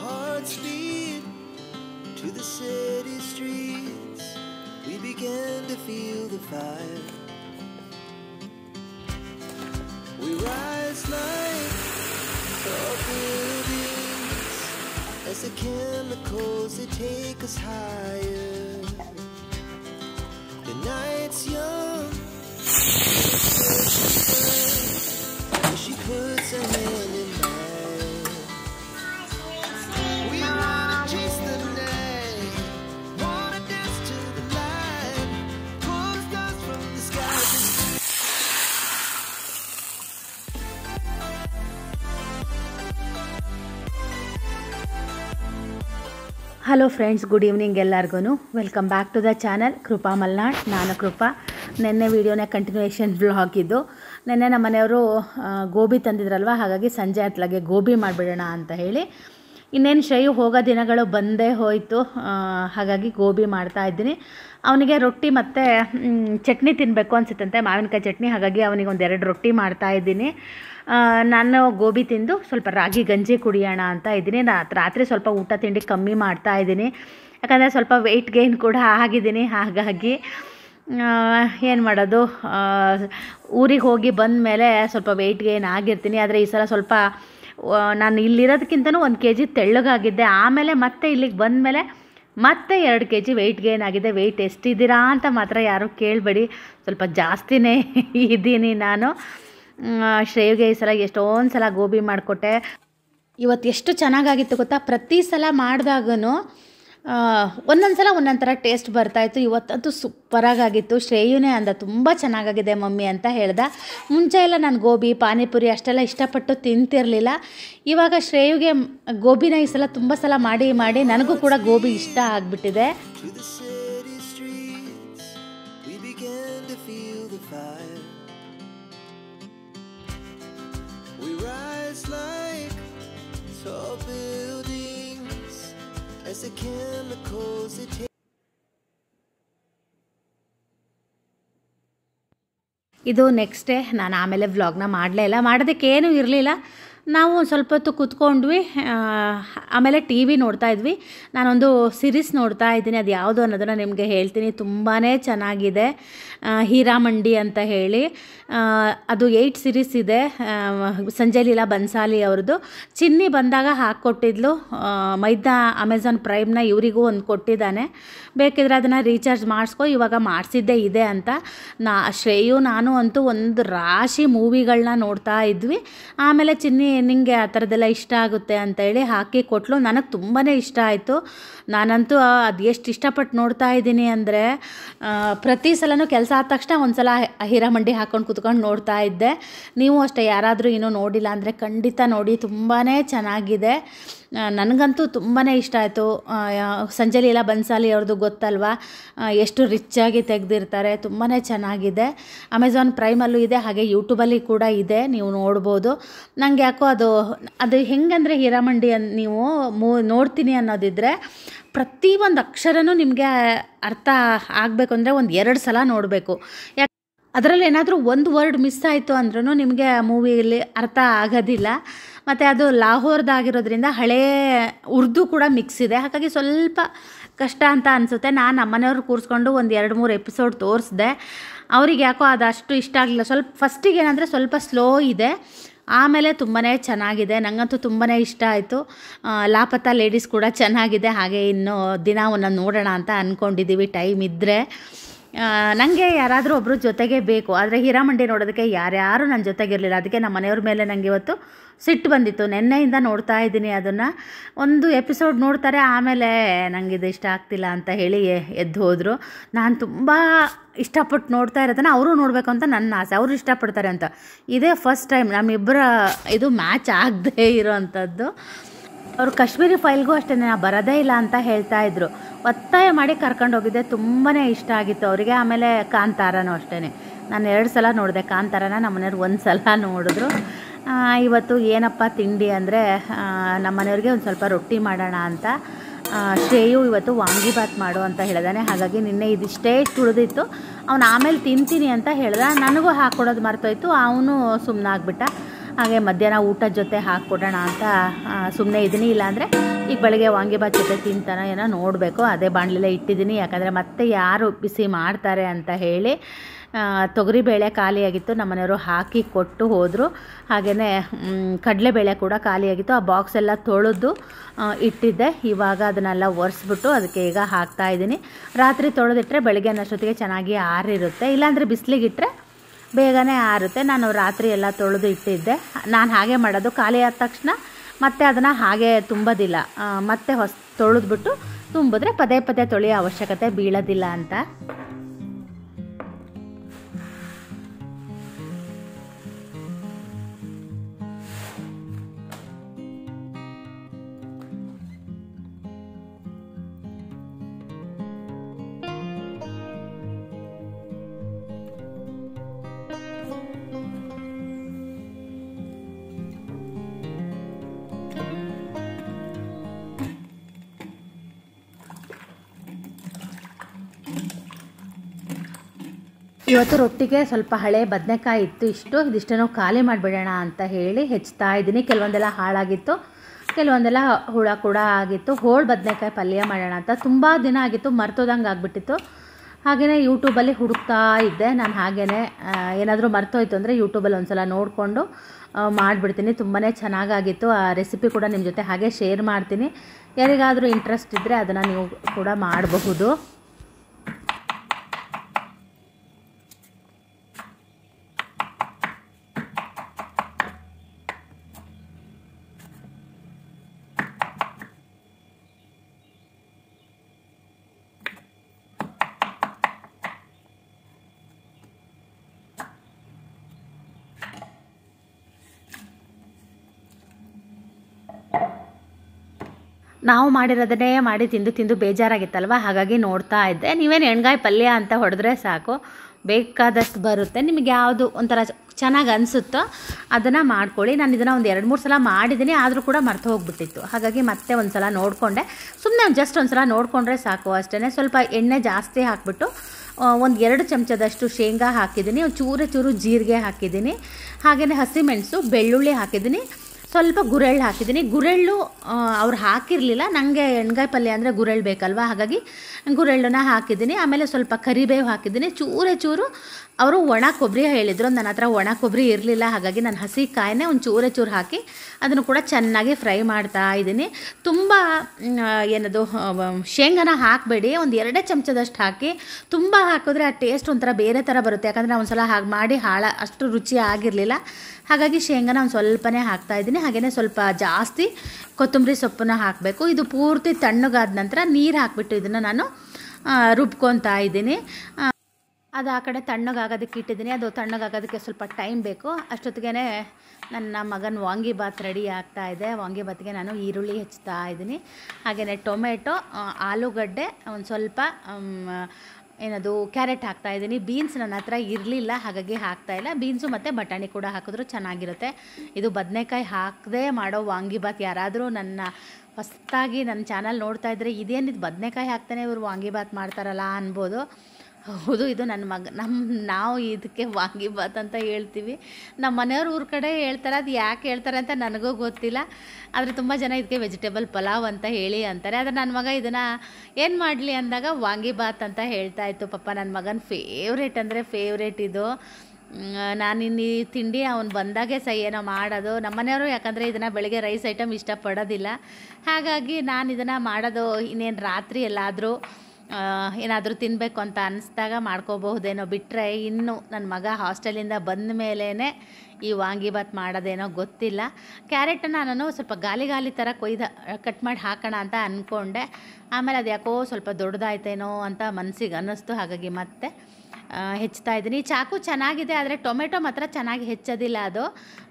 hearts lead to the city streets. We begin to feel the fire. We rise like tall buildings as the chemicals they take us higher. The night's young. she puts her hand hello friends good evening ಎಲ್ಲರಿಗೂ welcome back to the channel Krupa Malnad ನಾನು ಕೃಪಾ ನೆನ್ನೆ ವೀಡಿಯೋನ continuation blog ಇದು ನೆನ್ನೆ ನಮ್ಮ ಮನೆಯವರು ಗೋಬಿ ತಂದಿದ್ರಲ್ವ ಹಾಗಾಗಿ ಸಂಜೆ ಹತ್ಲಾಗೆ ಗೋಬಿ ಮಾಡಿಬಿಡೋಣ ಅಂತ ಹೇಳಿ ಇನ್ನೇನು ಶ್ರೇಯು ಹೋಗೋ ದಿನಗಳು ಬಂದೇ ಹೋಯಿತು ಹಾಗಾಗಿ ಗೋಬಿ ಮಾಡ್ತಾ ಇದ್ದೀನಿ ಅವನಿಗೆ ರೊಟ್ಟಿ ಮತ್ತು ಚಟ್ನಿ ತಿನ್ನಬೇಕು ಅನಿಸುತ್ತಂತೆ ಮಾವಿನಕಾಯಿ ಚಟ್ನಿ ಹಾಗಾಗಿ ಅವನಿಗೆ ಒಂದೆರಡು ರೊಟ್ಟಿ ಮಾಡ್ತಾ ಇದ್ದೀನಿ ನಾನು ಗೋಬಿ ತಿಂದು ಸ್ವಲ್ಪ ರಾಗಿ ಗಂಜಿ ಕುಡಿಯೋಣ ಅಂತ ಇದ್ದೀನಿ ರಾತ್ರಿ ಸ್ವಲ್ಪ ಊಟ ತಿಂಡಿ ಕಮ್ಮಿ ಮಾಡ್ತಾ ಇದ್ದೀನಿ ಯಾಕಂದರೆ ಸ್ವಲ್ಪ ವೆಯ್ಟ್ ಗೇನ್ ಕೂಡ ಆಗಿದ್ದೀನಿ ಹಾಗಾಗಿ ಏನು ಮಾಡೋದು ಊರಿಗೆ ಹೋಗಿ ಬಂದ ಮೇಲೆ ಸ್ವಲ್ಪ ವೆಯ್ಟ್ ಗೇನ್ ಆಗಿರ್ತೀನಿ ಆದರೆ ಈ ಸಲ ಸ್ವಲ್ಪ ನಾನು ಇಲ್ಲಿರೋದಕ್ಕಿಂತನೂ ಒಂದು ಕೆ ಜಿ ತೆಳ್ಳಗಾಗಿದ್ದೆ ಆಮೇಲೆ ಮತ್ತೆ ಇಲ್ಲಿಗೆ ಬಂದ ಮೇಲೆ ಮತ್ತೆ ಎರಡು ಕೆ ಜಿ ವೆಯ್ಟ್ ಗೇನ್ ಆಗಿದೆ ವೆಯ್ಟ್ ಎಷ್ಟಿದ್ದೀರಾ ಅಂತ ಮಾತ್ರ ಯಾರೂ ಕೇಳಬೇಡಿ ಸ್ವಲ್ಪ ಜಾಸ್ತಿನೇ ಇದ್ದೀನಿ ನಾನು ಶ್ರೇವಿಗೆ ಈ ಸಲ ಎಷ್ಟೊಂದು ಸಲ ಗೋಬಿ ಮಾಡಿಕೊಟ್ಟೆ ಇವತ್ತು ಎಷ್ಟು ಚೆನ್ನಾಗಾಗಿತ್ತು ಗೊತ್ತಾ ಪ್ರತಿ ಸಲ ಮಾಡಿದಾಗೂ ಒಂದೊಂದು ಸಲ ಒಂದೊಂದು ಥರ ಟೇಸ್ಟ್ ಬರ್ತಾಯಿತ್ತು ಇವತ್ತಂತೂ ಸೂಪರಾಗಿತ್ತು ಶ್ರೇಯುನೇ ಅಂದ ತುಂಬ ಚೆನ್ನಾಗಾಗಿದೆ ಮಮ್ಮಿ ಅಂತ ಹೇಳ್ದ ಮುಂಚೆ ಎಲ್ಲ ನಾನು ಗೋಬಿ ಪಾನಿಪುರಿ ಅಷ್ಟೆಲ್ಲ ಇಷ್ಟಪಟ್ಟು ತಿಂತಿರಲಿಲ್ಲ ಇವಾಗ ಶ್ರೇಯುಗೆ ಗೋಬಿನ ಈ ಸಲ ತುಂಬ ಸಲ ಮಾಡಿ ಮಾಡಿ ನನಗೂ ಕೂಡ ಗೋಬಿ ಇಷ್ಟ ಆಗಿಬಿಟ್ಟಿದೆ ಇದು ನೆಕ್ಸ್ಟ್ ಡೇ ನಾನು ಆಮೇಲೆ ವ್ಲಾಗ್ನ ಮಾಡಲೇ ಇಲ್ಲ ಮಾಡೋದಕ್ಕೇನು ಇರಲಿಲ್ಲ ನಾವು ಸ್ವಲ್ಪ ಹೊತ್ತು ಕೂತ್ಕೊಂಡ್ವಿ ಆಮೇಲೆ ಟಿ ವಿ ನೋಡ್ತಾ ಇದ್ವಿ ನಾನೊಂದು ಸಿರೀಸ್ ನೋಡ್ತಾ ಇದ್ದೀನಿ ಅದು ಯಾವುದು ಅನ್ನೋದನ್ನು ನಿಮಗೆ ಹೇಳ್ತೀನಿ ತುಂಬಾ ಚೆನ್ನಾಗಿದೆ ಹೀರಾಮಂಡಿ ಅಂತ ಹೇಳಿ ಅದು ಏಯ್ಟ್ ಸಿರೀಸ್ ಇದೆ ಸಂಜಯ್ ಲೀಲಾ ಬನ್ಸಾಲಿ ಅವ್ರದ್ದು ಚಿನ್ನಿ ಬಂದಾಗ ಹಾಕ್ಕೊಟ್ಟಿದ್ಲು ಮೈದಾ ಅಮೆಝಾನ್ ಪ್ರೈಮ್ನ ಇವರಿಗೂ ಒಂದು ಕೊಟ್ಟಿದ್ದಾನೆ ಬೇಕಿದ್ರೆ ಅದನ್ನು ರೀಚಾರ್ಜ್ ಮಾಡಿಸ್ಕೊ ಇವಾಗ ಮಾಡಿಸಿದ್ದೇ ಇದೆ ಅಂತ ನಾ ಶ್ರೇಯು ನಾನು ಅಂತೂ ಒಂದು ರಾಶಿ ಮೂವಿಗಳನ್ನ ನೋಡ್ತಾ ಇದ್ವಿ ಆಮೇಲೆ ಚಿನ್ನಿ ನಿಮಗೆ ಆ ಥರದ್ದೆಲ್ಲ ಇಷ್ಟ ಆಗುತ್ತೆ ಅಂತ ಹೇಳಿ ಹಾಕಿ ಕೊಟ್ಟಳು ನನಗೆ ತುಂಬಾ ಇಷ್ಟ ಆಯಿತು ನಾನಂತೂ ಅದು ಎಷ್ಟು ಇಷ್ಟಪಟ್ಟು ನೋಡ್ತಾ ಇದ್ದೀನಿ ಅಂದರೆ ಪ್ರತಿ ಸಲನೂ ಕೆಲಸ ಆದ ತಕ್ಷಣ ಒಂದು ಸಲ ಹೀರಾಮಂಡಿ ಹಾಕ್ಕೊಂಡು ಕುತ್ಕೊಂಡು ನೋಡ್ತಾ ಇದ್ದೆ ನೀವು ಅಷ್ಟೇ ಯಾರಾದರೂ ಇನ್ನೂ ನೋಡಿಲ್ಲ ಅಂದರೆ ಖಂಡಿತ ನೋಡಿ ತುಂಬಾ ಚೆನ್ನಾಗಿದೆ ನನಗಂತೂ ತುಂಬಾ ಇಷ್ಟ ಆಯಿತು ಸಂಜೆ ಲೀಲಾ ಬನ್ಸಾಲಿ ಅವ್ರದ್ದು ಗೊತ್ತಲ್ವಾ ಎಷ್ಟು ರಿಚ್ ತೆಗೆದಿರ್ತಾರೆ ತುಂಬಾ ಚೆನ್ನಾಗಿದೆ ಅಮೆಝಾನ್ ಪ್ರೈಮಲ್ಲೂ ಇದೆ ಹಾಗೆ ಯೂಟ್ಯೂಬಲ್ಲಿ ಕೂಡ ಇದೆ ನೀವು ನೋಡ್ಬೋದು ನನಗೆ ಯಾಕೋ ಅದು ಅದು ಹೆಂಗಂದರೆ ಹೀರಾಮಂಡಿ ಅನ್ ನೀವು ಮೂ ನೋಡ್ತೀನಿ ಅನ್ನೋದಿದ್ದರೆ ಪ್ರತಿಯೊಂದು ಅಕ್ಷರನೂ ನಿಮಗೆ ಅರ್ಥ ಆಗಬೇಕು ಅಂದರೆ ಒಂದು ಎರಡು ಸಲ ನೋಡಬೇಕು ಯಾಕೆ ಅದರಲ್ಲಿ ಏನಾದರೂ ಒಂದು ವರ್ಡ್ ಮಿಸ್ ಆಯಿತು ಅಂದ್ರೂ ನಿಮಗೆ ಮೂವಿಯಲ್ಲಿ ಅರ್ಥ ಆಗೋದಿಲ್ಲ ಮತ್ತು ಅದು ಲಾಹೋರ್ದಾಗಿರೋದ್ರಿಂದ ಹಳೇ ಉರ್ದು ಕೂಡ ಮಿಕ್ಸ್ ಇದೆ ಹಾಗಾಗಿ ಸ್ವಲ್ಪ ಕಷ್ಟ ಅಂತ ಅನಿಸುತ್ತೆ ನಾನು ನಮ್ಮನೆಯವ್ರು ಕೂರಿಸ್ಕೊಂಡು ಒಂದು ಎರಡು ಮೂರು ಎಪಿಸೋಡ್ ತೋರಿಸಿದೆ ಅವ್ರಿಗೆ ಯಾಕೋ ಅದು ಅಷ್ಟು ಇಷ್ಟ ಆಗಲಿಲ್ಲ ಸ್ವಲ್ಪ ಫಸ್ಟಿಗೆ ಏನಂದರೆ ಸ್ವಲ್ಪ ಸ್ಲೋ ಇದೆ ಆಮೇಲೆ ತುಂಬಾ ಚೆನ್ನಾಗಿದೆ ನನಗಂತೂ ತುಂಬಾ ಇಷ್ಟ ಆಯಿತು ಲಾಪತ್ತಾ ಲೇಡೀಸ್ ಕೂಡ ಚೆನ್ನಾಗಿದೆ ಹಾಗೆ ಇನ್ನೂ ದಿನವನ್ನು ನೋಡೋಣ ಅಂತ ಅಂದ್ಕೊಂಡಿದ್ದೀವಿ ಟೈಮ್ ಇದ್ದರೆ ನನಗೆ ಯಾರಾದರೂ ಒಬ್ಬರು ಜೊತೆಗೆ ಬೇಕು ಆದರೆ ಹೀರಾಮಂಡಿ ನೋಡೋದಕ್ಕೆ ಯಾರ್ಯಾರು ನನ್ನ ಜೊತೆಗಿರಲಿಲ್ಲ ಅದಕ್ಕೆ ನಮ್ಮ ಮನೆಯವ್ರ ಮೇಲೆ ನನಗೆ ಇವತ್ತು ಸಿಟ್ಟು ಬಂದಿತ್ತು ನಿನ್ನೆಯಿಂದ ನೋಡ್ತಾ ಇದ್ದೀನಿ ಅದನ್ನು ಒಂದು ಎಪಿಸೋಡ್ ನೋಡ್ತಾರೆ ಆಮೇಲೆ ನನಗೆ ಇದು ಇಷ್ಟ ಆಗ್ತಿಲ್ಲ ಅಂತ ಹೇಳಿ ಎದ್ದು ಹೋದರು ನಾನು ತುಂಬ ಇಷ್ಟಪಟ್ಟು ನೋಡ್ತಾ ಇರೋದನ್ನು ಅವರು ನೋಡಬೇಕು ಅಂತ ನನ್ನ ಆಸೆ ಅವರು ಇಷ್ಟಪಡ್ತಾರೆ ಅಂತ ಇದೇ ಫಸ್ಟ್ ಟೈಮ್ ನಮ್ಮಿಬ್ಬರ ಇದು ಮ್ಯಾಚ್ ಆಗದೇ ಇರೋ ಅಂಥದ್ದು ಅವರು ಕಾಶ್ಮೀರಿ ಫೈಲ್ಗೂ ಅಷ್ಟೇ ನಾನು ಬರೋದೇ ಇಲ್ಲ ಅಂತ ಹೇಳ್ತಾ ಇದ್ರು ಒತ್ತಾಯ ಮಾಡಿ ಕರ್ಕೊಂಡು ಹೋಗಿದ್ದೆ ತುಂಬಾ ಇಷ್ಟ ಆಗಿತ್ತು ಅವರಿಗೆ ಆಮೇಲೆ ಕಾಂತಾರನೂ ಅಷ್ಟೇ ನಾನು ಎರಡು ಸಲ ನೋಡಿದೆ ಕಾಂತಾರನ ನಮ್ಮನೆಯವ್ರು ಒಂದು ಸಲ ನೋಡಿದ್ರು ಇವತ್ತು ಏನಪ್ಪ ತಿಂಡಿ ಅಂದರೆ ಮನೆಯವ್ರಿಗೆ ಒಂದು ಸ್ವಲ್ಪ ರೊಟ್ಟಿ ಮಾಡೋಣ ಅಂತ ಶ್ರೇಯು ಇವತ್ತು ವಾಂಗಿಬಾತ್ ಮಾಡು ಅಂತ ಹೇಳಿದಾನೆ ಹಾಗಾಗಿ ನಿನ್ನೆ ಇದಿಷ್ಟೇ ತುಳಿದಿತ್ತು ಅವನು ಆಮೇಲೆ ತಿಂತೀನಿ ಅಂತ ಹೇಳ್ದ ನನಗೂ ಹಾಕ್ಕೊಡೋದು ಮರ್ತೋಯ್ತು ಅವನು ಸುಮ್ಮನಾಗ್ಬಿಟ್ಟ ಹಾಗೆ ಮಧ್ಯಾಹ್ನ ಊಟದ ಜೊತೆ ಹಾಕ್ಕೊಡೋಣ ಅಂತ ಸುಮ್ಮನೆ ಇದೀನಿ ಇಲ್ಲಾಂದರೆ ಈಗ ಬೆಳಗ್ಗೆ ವಾಂಗಿಬಾತ್ ಜೊತೆ ತಿಂತಾನ ಏನೋ ನೋಡಬೇಕು ಅದೇ ಬಾಣಲೆಲ್ಲ ಇಟ್ಟಿದ್ದೀನಿ ಯಾಕಂದರೆ ಮತ್ತೆ ಯಾರು ಬಿಸಿ ಮಾಡ್ತಾರೆ ಅಂತ ಹೇಳಿ ತೊಗರಿಬೇಳೆ ಖಾಲಿಯಾಗಿತ್ತು ನಮ್ಮನೆಯವರು ಹಾಕಿ ಕೊಟ್ಟು ಹೋದರು ಹಾಗೆಯೇ ಕಡಲೆಬೇಳೆ ಕೂಡ ಖಾಲಿಯಾಗಿತ್ತು ಆ ಬಾಕ್ಸ್ ಎಲ್ಲ ತೊಳೆದು ಇಟ್ಟಿದ್ದೆ ಇವಾಗ ಅದನ್ನೆಲ್ಲ ಒರೆಸ್ಬಿಟ್ಟು ಅದಕ್ಕೆ ಈಗ ಹಾಕ್ತಾಯಿದ್ದೀನಿ ರಾತ್ರಿ ತೊಳೆದಿಟ್ಟರೆ ಬೆಳಗ್ಗೆ ಅನ್ನೋಷ್ಟೊತ್ತಿಗೆ ಚೆನ್ನಾಗಿ ಆರಿರುತ್ತೆ ಇಲ್ಲಾಂದರೆ ಬಿಸಿಲಿಗಿಟ್ಟರೆ ಬೇಗನೆ ಆರುತ್ತೆ ನಾನು ರಾತ್ರಿ ಎಲ್ಲ ತೊಳೆದು ಇಟ್ಟಿದ್ದೆ ನಾನು ಹಾಗೆ ಮಾಡೋದು ಖಾಲಿ ಆದ ತಕ್ಷಣ ಮತ್ತೆ ಅದನ್ನು ಹಾಗೆ ತುಂಬೋದಿಲ್ಲ ಮತ್ತೆ ಹೊಸ ತೊಳೆದ್ಬಿಟ್ಟು ತುಂಬಿದ್ರೆ ಪದೇ ಪದೇ ತೊಳೆಯೋ ಅವಶ್ಯಕತೆ ಬೀಳೋದಿಲ್ಲ ಅಂತ ಇವತ್ತು ರೊಟ್ಟಿಗೆ ಸ್ವಲ್ಪ ಹಳೆ ಬದನೆಕಾಯಿ ಇತ್ತು ಇಷ್ಟು ಇದಿಷ್ಟನ್ನು ಖಾಲಿ ಮಾಡಿಬಿಡೋಣ ಅಂತ ಹೇಳಿ ಹೆಚ್ತಾ ಇದ್ದೀನಿ ಕೆಲವೊಂದೆಲ್ಲ ಹಾಳಾಗಿತ್ತು ಕೆಲವೊಂದೆಲ್ಲ ಹುಳ ಕೂಡ ಆಗಿತ್ತು ಹೋಳು ಬದನೆಕಾಯಿ ಪಲ್ಯ ಮಾಡೋಣ ಅಂತ ತುಂಬ ದಿನ ಆಗಿತ್ತು ಮರ್ತೋದಂಗೆ ಆಗಿಬಿಟ್ಟಿತ್ತು ಹಾಗೆಯೇ ಯೂಟ್ಯೂಬಲ್ಲಿ ಹುಡುಕ್ತಾ ಇದ್ದೆ ನಾನು ಹಾಗೆಯೇ ಏನಾದರೂ ಮರ್ತೋಯ್ತು ಅಂದರೆ ಯೂಟ್ಯೂಬಲ್ಲಿ ಒಂದು ಸಲ ನೋಡಿಕೊಂಡು ಮಾಡಿಬಿಡ್ತೀನಿ ತುಂಬಾ ಚೆನ್ನಾಗಾಗಿತ್ತು ಆ ರೆಸಿಪಿ ಕೂಡ ನಿಮ್ಮ ಜೊತೆ ಹಾಗೆ ಶೇರ್ ಮಾಡ್ತೀನಿ ಯಾರಿಗಾದರೂ ಇಂಟ್ರೆಸ್ಟ್ ಇದ್ದರೆ ಅದನ್ನು ನೀವು ಕೂಡ ಮಾಡಬಹುದು ನಾವು ಮಾಡಿರೋದನ್ನೇ ಮಾಡಿ ತಿಂದು ತಿಂದು ಬೇಜಾರಾಗಿತ್ತಲ್ವ ಹಾಗಾಗಿ ನೋಡ್ತಾ ಇದ್ದೆ ನೀವೇನು ಎಣ್ಗಾಯಿ ಪಲ್ಯ ಅಂತ ಹೊಡೆದ್ರೆ ಸಾಕು ಬೇಕಾದಷ್ಟು ಬರುತ್ತೆ ನಿಮಗೆ ಯಾವುದು ಒಂಥರ ಚೆನ್ನಾಗಿ ಅನಿಸುತ್ತೋ ಅದನ್ನು ಮಾಡ್ಕೊಳ್ಳಿ ನಾನು ಇದನ್ನು ಒಂದು ಎರಡು ಮೂರು ಸಲ ಮಾಡಿದ್ದೀನಿ ಆದರೂ ಕೂಡ ಮರ್ತು ಹೋಗ್ಬಿಟ್ಟಿತ್ತು ಹಾಗಾಗಿ ಮತ್ತೆ ಒಂದು ಸಲ ನೋಡಿಕೊಂಡೆ ಸುಮ್ಮನೆ ಜಸ್ಟ್ ಒಂದು ಸಲ ನೋಡಿಕೊಂಡ್ರೆ ಸಾಕು ಅಷ್ಟೇ ಸ್ವಲ್ಪ ಎಣ್ಣೆ ಜಾಸ್ತಿ ಹಾಕಿಬಿಟ್ಟು ಒಂದು ಎರಡು ಚಮಚದಷ್ಟು ಶೇಂಗಾ ಹಾಕಿದ್ದೀನಿ ಚೂರು ಚೂರು ಜೀರಿಗೆ ಹಾಕಿದ್ದೀನಿ ಹಾಗೆಯೇ ಹಸಿಮೆಣಸು ಬೆಳ್ಳುಳ್ಳಿ ಹಾಕಿದ್ದೀನಿ ಸ್ವಲ್ಪ ಗುರೆಳ್ಳು ಹಾಕಿದ್ದೀನಿ ಗುರೆಳ್ಳು ಅವ್ರು ಹಾಕಿರಲಿಲ್ಲ ನನಗೆ ಎಣ್ಗಾಯಿ ಪಲ್ಯ ಅಂದರೆ ಗುರೆಳ್ಳು ಬೇಕಲ್ವ ಹಾಗಾಗಿ ಗುರೆಳ್ಳನ್ನ ಹಾಕಿದ್ದೀನಿ ಆಮೇಲೆ ಸ್ವಲ್ಪ ಕರಿಬೇವು ಹಾಕಿದ್ದೀನಿ ಚೂರೇ ಚೂರು ಅವರು ಒಣ ಕೊಬ್ಬರಿ ಹೇಳಿದರು ನನ್ನ ಹತ್ರ ಒಣ ಕೊಬ್ಬರಿ ಇರಲಿಲ್ಲ ಹಾಗಾಗಿ ನಾನು ಹಸಿ ಕಾಯಿನೇ ಒಂದು ಚೂರೆ ಚೂರು ಹಾಕಿ ಅದನ್ನು ಕೂಡ ಚೆನ್ನಾಗಿ ಫ್ರೈ ಮಾಡ್ತಾ ಇದ್ದೀನಿ ತುಂಬ ಏನದು ಶೇಂಗಾನ ಹಾಕಬೇಡಿ ಒಂದು ಎರಡೇ ಚಮಚದಷ್ಟು ಹಾಕಿ ತುಂಬ ಹಾಕಿದ್ರೆ ಆ ಟೇಸ್ಟ್ ಒಂಥರ ಬೇರೆ ಥರ ಬರುತ್ತೆ ಯಾಕಂದರೆ ಒಂದು ಸಲ ಹಾಗೆ ಮಾಡಿ ಹಾಳ ಅಷ್ಟು ರುಚಿ ಆಗಿರಲಿಲ್ಲ ಹಾಗಾಗಿ ಶೇಂಗಾನ ಒಂದು ಸ್ವಲ್ಪನೇ ಇದ್ದೀನಿ ಹಾಗೆಯೇ ಸ್ವಲ್ಪ ಜಾಸ್ತಿ ಕೊತ್ತಂಬರಿ ಸೊಪ್ಪನ್ನ ಹಾಕಬೇಕು ಇದು ಪೂರ್ತಿ ತಣ್ಣಗಾದ ನಂತರ ನೀರು ಹಾಕಿಬಿಟ್ಟು ಇದನ್ನು ನಾನು ರುಬ್ಕೊತಾ ಇದ್ದೀನಿ ಅದು ಆ ಕಡೆ ತಣ್ಣಗಾಗೋದಕ್ಕೆ ಇಟ್ಟಿದ್ದೀನಿ ಅದು ತಣ್ಣಗಾಗೋದಕ್ಕೆ ಸ್ವಲ್ಪ ಟೈಮ್ ಬೇಕು ಅಷ್ಟೊತ್ತಿಗೆ ನನ್ನ ಮಗನ ವಾಂಗಿಬಾತ್ ರೆಡಿ ಆಗ್ತಾ ಇದೆ ಭಾತ್ಗೆ ನಾನು ಈರುಳ್ಳಿ ಹೆಚ್ಚುತ್ತಾ ಇದ್ದೀನಿ ಹಾಗೆಯೇ ಟೊಮೆಟೊ ಆಲೂಗಡ್ಡೆ ಒಂದು ಸ್ವಲ್ಪ ಏನದು ಕ್ಯಾರೆಟ್ ಹಾಕ್ತಾ ಇದ್ದೀನಿ ಬೀನ್ಸ್ ನನ್ನ ಹತ್ರ ಇರಲಿಲ್ಲ ಹಾಗಾಗಿ ಹಾಕ್ತಾ ಇಲ್ಲ ಬೀನ್ಸು ಮತ್ತು ಬಟಾಣಿ ಕೂಡ ಹಾಕಿದ್ರು ಚೆನ್ನಾಗಿರುತ್ತೆ ಇದು ಬದನೆಕಾಯಿ ಹಾಕದೇ ಮಾಡೋ ವಾಂಗಿಬಾತ್ ಯಾರಾದರೂ ನನ್ನ ಫಸ್ಟಾಗಿ ನನ್ನ ಚಾನಲ್ ನೋಡ್ತಾ ಇದ್ದರೆ ಇದೇನಿದು ಬದನೆಕಾಯಿ ಹಾಕ್ತಾನೆ ಇವರು ವಾಂಗಿಬಾತ್ ಮಾಡ್ತಾರಲ್ಲ ಅನ್ಬೋದು ಹೌದು ಇದು ನನ್ನ ಮಗ ನಮ್ಮ ನಾವು ಇದಕ್ಕೆ ವಾಂಗಿಬಾತ್ ಅಂತ ಹೇಳ್ತೀವಿ ನಮ್ಮ ಮನೆಯವ್ರ ಊರ ಕಡೆ ಹೇಳ್ತಾರೆ ಅದು ಯಾಕೆ ಹೇಳ್ತಾರೆ ಅಂತ ನನಗೂ ಗೊತ್ತಿಲ್ಲ ಆದರೆ ತುಂಬ ಜನ ಇದಕ್ಕೆ ವೆಜಿಟೇಬಲ್ ಪಲಾವ್ ಅಂತ ಹೇಳಿ ಅಂತಾರೆ ಆದರೆ ನನ್ನ ಮಗ ಇದನ್ನು ಏನು ಮಾಡಲಿ ಅಂದಾಗ ವಾಂಗಿಬಾತ್ ಅಂತ ಹೇಳ್ತಾ ಇತ್ತು ಪಪ್ಪ ನನ್ನ ಮಗನ ಫೇವ್ರೇಟ್ ಅಂದರೆ ಫೇವ್ರೇಟ್ ಇದು ಇನ್ನು ಈ ತಿಂಡಿ ಅವನು ಬಂದಾಗೆ ಸಹ ಏನೋ ಮಾಡೋದು ನಮ್ಮ ಮನೆಯವರು ಯಾಕಂದರೆ ಇದನ್ನು ಬೆಳಗ್ಗೆ ರೈಸ್ ಐಟಮ್ ಇಷ್ಟಪಡೋದಿಲ್ಲ ಹಾಗಾಗಿ ನಾನು ಇದನ್ನು ಮಾಡೋದು ಇನ್ನೇನು ರಾತ್ರಿ ಎಲ್ಲಾದರೂ ಏನಾದರೂ ತಿನ್ನಬೇಕು ಅಂತ ಅನ್ನಿಸ್ದಾಗ ಮಾಡ್ಕೋಬಹುದೇನೋ ಬಿಟ್ಟರೆ ಇನ್ನು ನನ್ನ ಮಗ ಹಾಸ್ಟೆಲಿಂದ ಬಂದ ಮೇಲೇ ಈ ವಾಂಗಿಬಾತ್ ಮಾಡೋದೇನೋ ಗೊತ್ತಿಲ್ಲ ಕ್ಯಾರೆಟನ್ನು ನಾನು ಸ್ವಲ್ಪ ಗಾಲಿ ಗಾಲಿ ಥರ ಕೊಯ್ದ ಕಟ್ ಮಾಡಿ ಹಾಕೋಣ ಅಂತ ಅಂದ್ಕೊಂಡೆ ಆಮೇಲೆ ಅದು ಯಾಕೋ ಸ್ವಲ್ಪ ದೊಡ್ಡದಾಯ್ತೇನೋ ಅಂತ ಮನಸ್ಸಿಗೆ ಅನ್ನಿಸ್ತು ಹಾಗಾಗಿ ಮತ್ತೆ ಹೆಚ್ಚುತ್ತಾ ಇದ್ದೀನಿ ಚಾಕು ಚೆನ್ನಾಗಿದೆ ಆದರೆ ಟೊಮೆಟೊ ಮಾತ್ರ ಚೆನ್ನಾಗಿ ಹೆಚ್ಚೋದಿಲ್ಲ ಅದು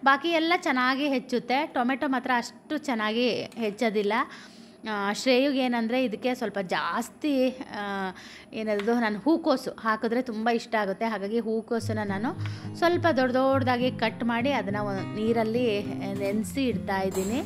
ಬಾಕಿ ಎಲ್ಲ ಚೆನ್ನಾಗಿ ಹೆಚ್ಚುತ್ತೆ ಟೊಮೆಟೊ ಮಾತ್ರ ಅಷ್ಟು ಚೆನ್ನಾಗಿ ಹೆಚ್ಚೋದಿಲ್ಲ ಏನಂದರೆ ಇದಕ್ಕೆ ಸ್ವಲ್ಪ ಜಾಸ್ತಿ ಏನದು ನಾನು ಹೂಕೋಸು ಹಾಕಿದ್ರೆ ತುಂಬ ಇಷ್ಟ ಆಗುತ್ತೆ ಹಾಗಾಗಿ ಹೂಕೋಸನ್ನ ನಾನು ಸ್ವಲ್ಪ ದೊಡ್ಡ ದೊಡ್ಡದಾಗಿ ಕಟ್ ಮಾಡಿ ಅದನ್ನು ನೀರಲ್ಲಿ ನೆನೆಸಿ ಇಡ್ತಾ ಇದ್ದೀನಿ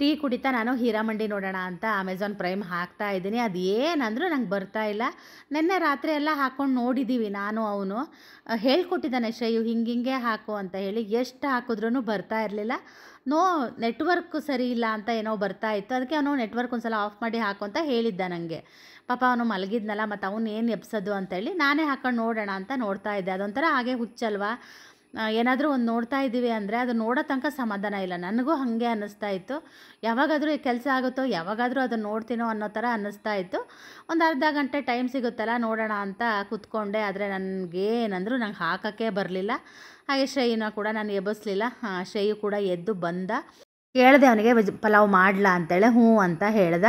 ಟೀ ಕುಡಿತಾ ನಾನು ಹೀರಾಮಂಡಿ ನೋಡೋಣ ಅಂತ ಅಮೆಝಾನ್ ಪ್ರೈಮ್ ಹಾಕ್ತಾ ಇದ್ದೀನಿ ಅದು ಏನಂದರೂ ನಂಗೆ ಬರ್ತಾ ಇಲ್ಲ ನಿನ್ನೆ ರಾತ್ರಿ ಎಲ್ಲ ಹಾಕ್ಕೊಂಡು ನೋಡಿದ್ದೀವಿ ನಾನು ಅವನು ಹೇಳ್ಕೊಟ್ಟಿದ್ದಾನೆ ಶ್ರೇಯು ಹಿಂಗೆ ಹಾಕು ಅಂತ ಹೇಳಿ ಎಷ್ಟು ಹಾಕಿದ್ರೂ ಬರ್ತಾ ಇರಲಿಲ್ಲ ನೋ ನೆಟ್ವರ್ಕ್ ಸರಿ ಇಲ್ಲ ಅಂತ ಏನೋ ಬರ್ತಾ ಇತ್ತು ಅದಕ್ಕೆ ಅವನು ನೆಟ್ವರ್ಕ್ ಒಂದು ಸಲ ಆಫ್ ಮಾಡಿ ಹಾಕು ಅಂತ ಹೇಳಿದ್ದ ನನಗೆ ಪಾಪ ಅವನು ಮಲಗಿದ್ನಲ್ಲ ಮತ್ತು ಅವನು ಏನು ಎಬ್ಸೋದು ಅಂತೇಳಿ ನಾನೇ ಹಾಕೊಂಡು ನೋಡೋಣ ಅಂತ ನೋಡ್ತಾ ಇದ್ದೆ ಅದೊಂಥರ ಹಾಗೆ ಹುಚ್ಚಲ್ವಾ ಏನಾದರೂ ಒಂದು ನೋಡ್ತಾ ಇದ್ದೀವಿ ಅಂದರೆ ಅದು ನೋಡೋ ತನಕ ಸಮಾಧಾನ ಇಲ್ಲ ನನಗೂ ಹಾಗೆ ಅನ್ನಿಸ್ತಾ ಇತ್ತು ಯಾವಾಗಾದರೂ ಈ ಕೆಲಸ ಆಗುತ್ತೋ ಯಾವಾಗಾದರೂ ಅದನ್ನು ನೋಡ್ತೀನೋ ಅನ್ನೋ ಥರ ಅನ್ನಿಸ್ತಾ ಇತ್ತು ಒಂದು ಅರ್ಧ ಗಂಟೆ ಟೈಮ್ ಸಿಗುತ್ತಲ್ಲ ನೋಡೋಣ ಅಂತ ಕೂತ್ಕೊಂಡೆ ಆದರೆ ನನಗೇನಂದರೂ ನಂಗೆ ಹಾಕೋಕ್ಕೆ ಬರಲಿಲ್ಲ ಹಾಗೆ ಶ್ರೇಯನ ಕೂಡ ನಾನು ಎಬ್ಬಿಸ್ಲಿಲ್ಲ ಶ್ರೇಯು ಕೂಡ ಎದ್ದು ಬಂದ ಹೇಳಿದೆ ಅವನಿಗೆ ವೆಜ್ ಪಲಾವ್ ಮಾಡಲ ಅಂತೇಳಿ ಹ್ಞೂ ಅಂತ ಹೇಳ್ದ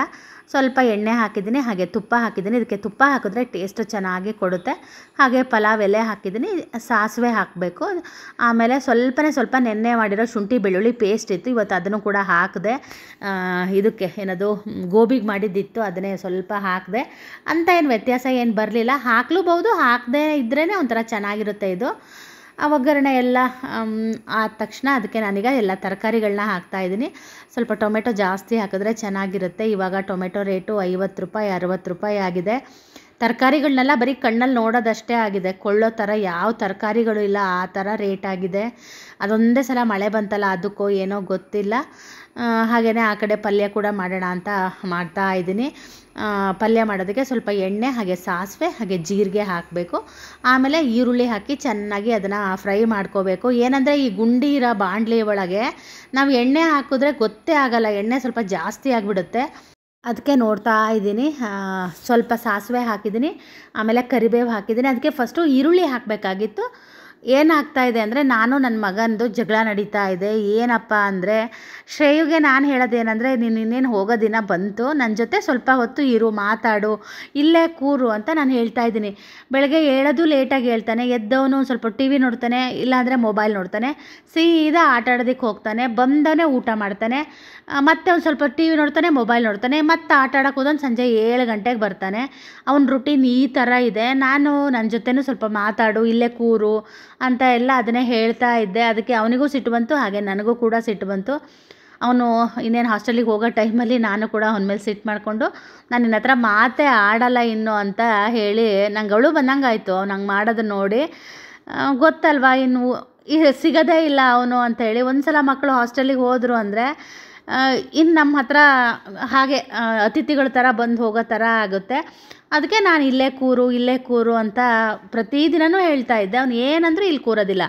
ಸ್ವಲ್ಪ ಎಣ್ಣೆ ಹಾಕಿದ್ದೀನಿ ಹಾಗೆ ತುಪ್ಪ ಹಾಕಿದ್ದೀನಿ ಇದಕ್ಕೆ ತುಪ್ಪ ಹಾಕಿದ್ರೆ ಟೇಸ್ಟು ಚೆನ್ನಾಗಿ ಕೊಡುತ್ತೆ ಹಾಗೆ ಪಲಾವ್ ಎಲೆ ಹಾಕಿದ್ದೀನಿ ಸಾಸಿವೆ ಹಾಕಬೇಕು ಆಮೇಲೆ ಸ್ವಲ್ಪನೇ ಸ್ವಲ್ಪ ನೆನ್ನೆ ಮಾಡಿರೋ ಶುಂಠಿ ಬೆಳ್ಳುಳ್ಳಿ ಪೇಸ್ಟ್ ಇತ್ತು ಇವತ್ತು ಅದನ್ನು ಕೂಡ ಹಾಕಿದೆ ಇದಕ್ಕೆ ಏನದು ಗೋಬಿಗೆ ಮಾಡಿದ್ದಿತ್ತು ಅದನ್ನೇ ಸ್ವಲ್ಪ ಹಾಕಿದೆ ಅಂತ ಏನು ವ್ಯತ್ಯಾಸ ಏನು ಬರಲಿಲ್ಲ ಹಾಕ್ಲೂಬಹುದು ಹಾಕದೇ ಇದ್ರೇ ಒಂಥರ ಚೆನ್ನಾಗಿರುತ್ತೆ ಇದು ಆ ಒಗ್ಗರಣೆ ಎಲ್ಲ ಆದ ತಕ್ಷಣ ಅದಕ್ಕೆ ನಾನೀಗ ಎಲ್ಲ ತರಕಾರಿಗಳನ್ನ ಇದ್ದೀನಿ ಸ್ವಲ್ಪ ಟೊಮೆಟೊ ಜಾಸ್ತಿ ಹಾಕಿದ್ರೆ ಚೆನ್ನಾಗಿರುತ್ತೆ ಇವಾಗ ಟೊಮೆಟೊ ರೇಟು ಐವತ್ತು ರೂಪಾಯಿ ಅರವತ್ತು ರೂಪಾಯಿ ಆಗಿದೆ ತರಕಾರಿಗಳನ್ನೆಲ್ಲ ಬರೀ ಕಣ್ಣಲ್ಲಿ ನೋಡೋದಷ್ಟೇ ಆಗಿದೆ ಕೊಳ್ಳೋ ಥರ ಯಾವ ತರಕಾರಿಗಳು ಇಲ್ಲ ಆ ಥರ ರೇಟ್ ಆಗಿದೆ ಅದೊಂದೇ ಸಲ ಮಳೆ ಬಂತಲ್ಲ ಅದಕ್ಕೋ ಏನೋ ಗೊತ್ತಿಲ್ಲ ಹಾಗೆಯೇ ಆ ಕಡೆ ಪಲ್ಯ ಕೂಡ ಮಾಡೋಣ ಅಂತ ಮಾಡ್ತಾ ಇದ್ದೀನಿ ಪಲ್ಯ ಮಾಡೋದಕ್ಕೆ ಸ್ವಲ್ಪ ಎಣ್ಣೆ ಹಾಗೆ ಸಾಸಿವೆ ಹಾಗೆ ಜೀರಿಗೆ ಹಾಕಬೇಕು ಆಮೇಲೆ ಈರುಳ್ಳಿ ಹಾಕಿ ಚೆನ್ನಾಗಿ ಅದನ್ನು ಫ್ರೈ ಮಾಡ್ಕೋಬೇಕು ಏನಂದರೆ ಈ ಗುಂಡಿ ಇರೋ ಬಾಣಲಿ ಒಳಗೆ ನಾವು ಎಣ್ಣೆ ಹಾಕಿದ್ರೆ ಗೊತ್ತೇ ಆಗಲ್ಲ ಎಣ್ಣೆ ಸ್ವಲ್ಪ ಜಾಸ್ತಿ ಆಗಿಬಿಡುತ್ತೆ ಅದಕ್ಕೆ ನೋಡ್ತಾ ಇದ್ದೀನಿ ಸ್ವಲ್ಪ ಸಾಸಿವೆ ಹಾಕಿದ್ದೀನಿ ಆಮೇಲೆ ಕರಿಬೇವು ಹಾಕಿದ್ದೀನಿ ಅದಕ್ಕೆ ಫಸ್ಟು ಈರುಳ್ಳಿ ಹಾಕಬೇಕಾಗಿತ್ತು ಏನಾಗ್ತಾ ಇದೆ ಅಂದರೆ ನಾನು ನನ್ನ ಮಗನದು ಜಗಳ ನಡೀತಾ ಇದೆ ಏನಪ್ಪ ಅಂದರೆ ಶ್ರೇಯುಗೆ ನಾನು ಹೇಳೋದೇನೆಂದರೆ ನೀನು ಇನ್ನೇನು ಹೋಗೋ ದಿನ ಬಂತು ನನ್ನ ಜೊತೆ ಸ್ವಲ್ಪ ಹೊತ್ತು ಇರು ಮಾತಾಡು ಇಲ್ಲೇ ಕೂರು ಅಂತ ನಾನು ಹೇಳ್ತಾ ಇದ್ದೀನಿ ಬೆಳಗ್ಗೆ ಹೇಳೋದು ಲೇಟಾಗಿ ಹೇಳ್ತಾನೆ ಎದ್ದವನು ಸ್ವಲ್ಪ ಟಿ ವಿ ನೋಡ್ತಾನೆ ಇಲ್ಲಾಂದರೆ ಮೊಬೈಲ್ ನೋಡ್ತಾನೆ ಸೀದಾ ಆಟ ಆಡೋದಕ್ಕೆ ಹೋಗ್ತಾನೆ ಬಂದನೇ ಊಟ ಮಾಡ್ತಾನೆ ಮತ್ತೆ ಅವ್ನು ಸ್ವಲ್ಪ ಟಿ ವಿ ನೋಡ್ತಾನೆ ಮೊಬೈಲ್ ನೋಡ್ತಾನೆ ಮತ್ತೆ ಆಟ ಆಡೋಕೆ ಸಂಜೆ ಏಳು ಗಂಟೆಗೆ ಬರ್ತಾನೆ ಅವನ ರುಟೀನ್ ಈ ಥರ ಇದೆ ನಾನು ನನ್ನ ಜೊತೆನೂ ಸ್ವಲ್ಪ ಮಾತಾಡು ಇಲ್ಲೇ ಕೂರು ಅಂತ ಎಲ್ಲ ಅದನ್ನೇ ಹೇಳ್ತಾ ಇದ್ದೆ ಅದಕ್ಕೆ ಅವನಿಗೂ ಸಿಟ್ಟು ಬಂತು ಹಾಗೆ ನನಗೂ ಕೂಡ ಸಿಟ್ಟು ಬಂತು ಅವನು ಇನ್ನೇನು ಹಾಸ್ಟೆಲಿಗೆ ಹೋಗೋ ಟೈಮಲ್ಲಿ ನಾನು ಕೂಡ ಅವನ ಮೇಲೆ ಸಿಟ್ಟು ಮಾಡಿಕೊಂಡು ನಾನು ನಿನ್ನ ಹತ್ರ ಮಾತೇ ಆಡಲ್ಲ ಇನ್ನು ಅಂತ ಹೇಳಿ ನಂಗೆ ಅವಳು ಬಂದಂಗೆ ಆಯಿತು ಅವ್ನು ಹಂಗೆ ಮಾಡೋದು ನೋಡಿ ಗೊತ್ತಲ್ವಾ ಇನ್ನು ಈ ಸಿಗೋದೇ ಇಲ್ಲ ಅವನು ಅಂತ ಒಂದು ಸಲ ಮಕ್ಕಳು ಹಾಸ್ಟೆಲಿಗೆ ಹೋದರು ಅಂದರೆ ಇನ್ನು ನಮ್ಮ ಹತ್ರ ಹಾಗೆ ಅತಿಥಿಗಳ ಥರ ಬಂದು ಹೋಗೋ ಥರ ಆಗುತ್ತೆ ಅದಕ್ಕೆ ನಾನು ಇಲ್ಲೇ ಕೂರು ಇಲ್ಲೇ ಕೂರು ಅಂತ ಪ್ರತಿದಿನವೂ ಹೇಳ್ತಾ ಇದ್ದೆ ಅವ್ನು ಏನಂದರೂ ಇಲ್ಲಿ ಕೂರೋದಿಲ್ಲ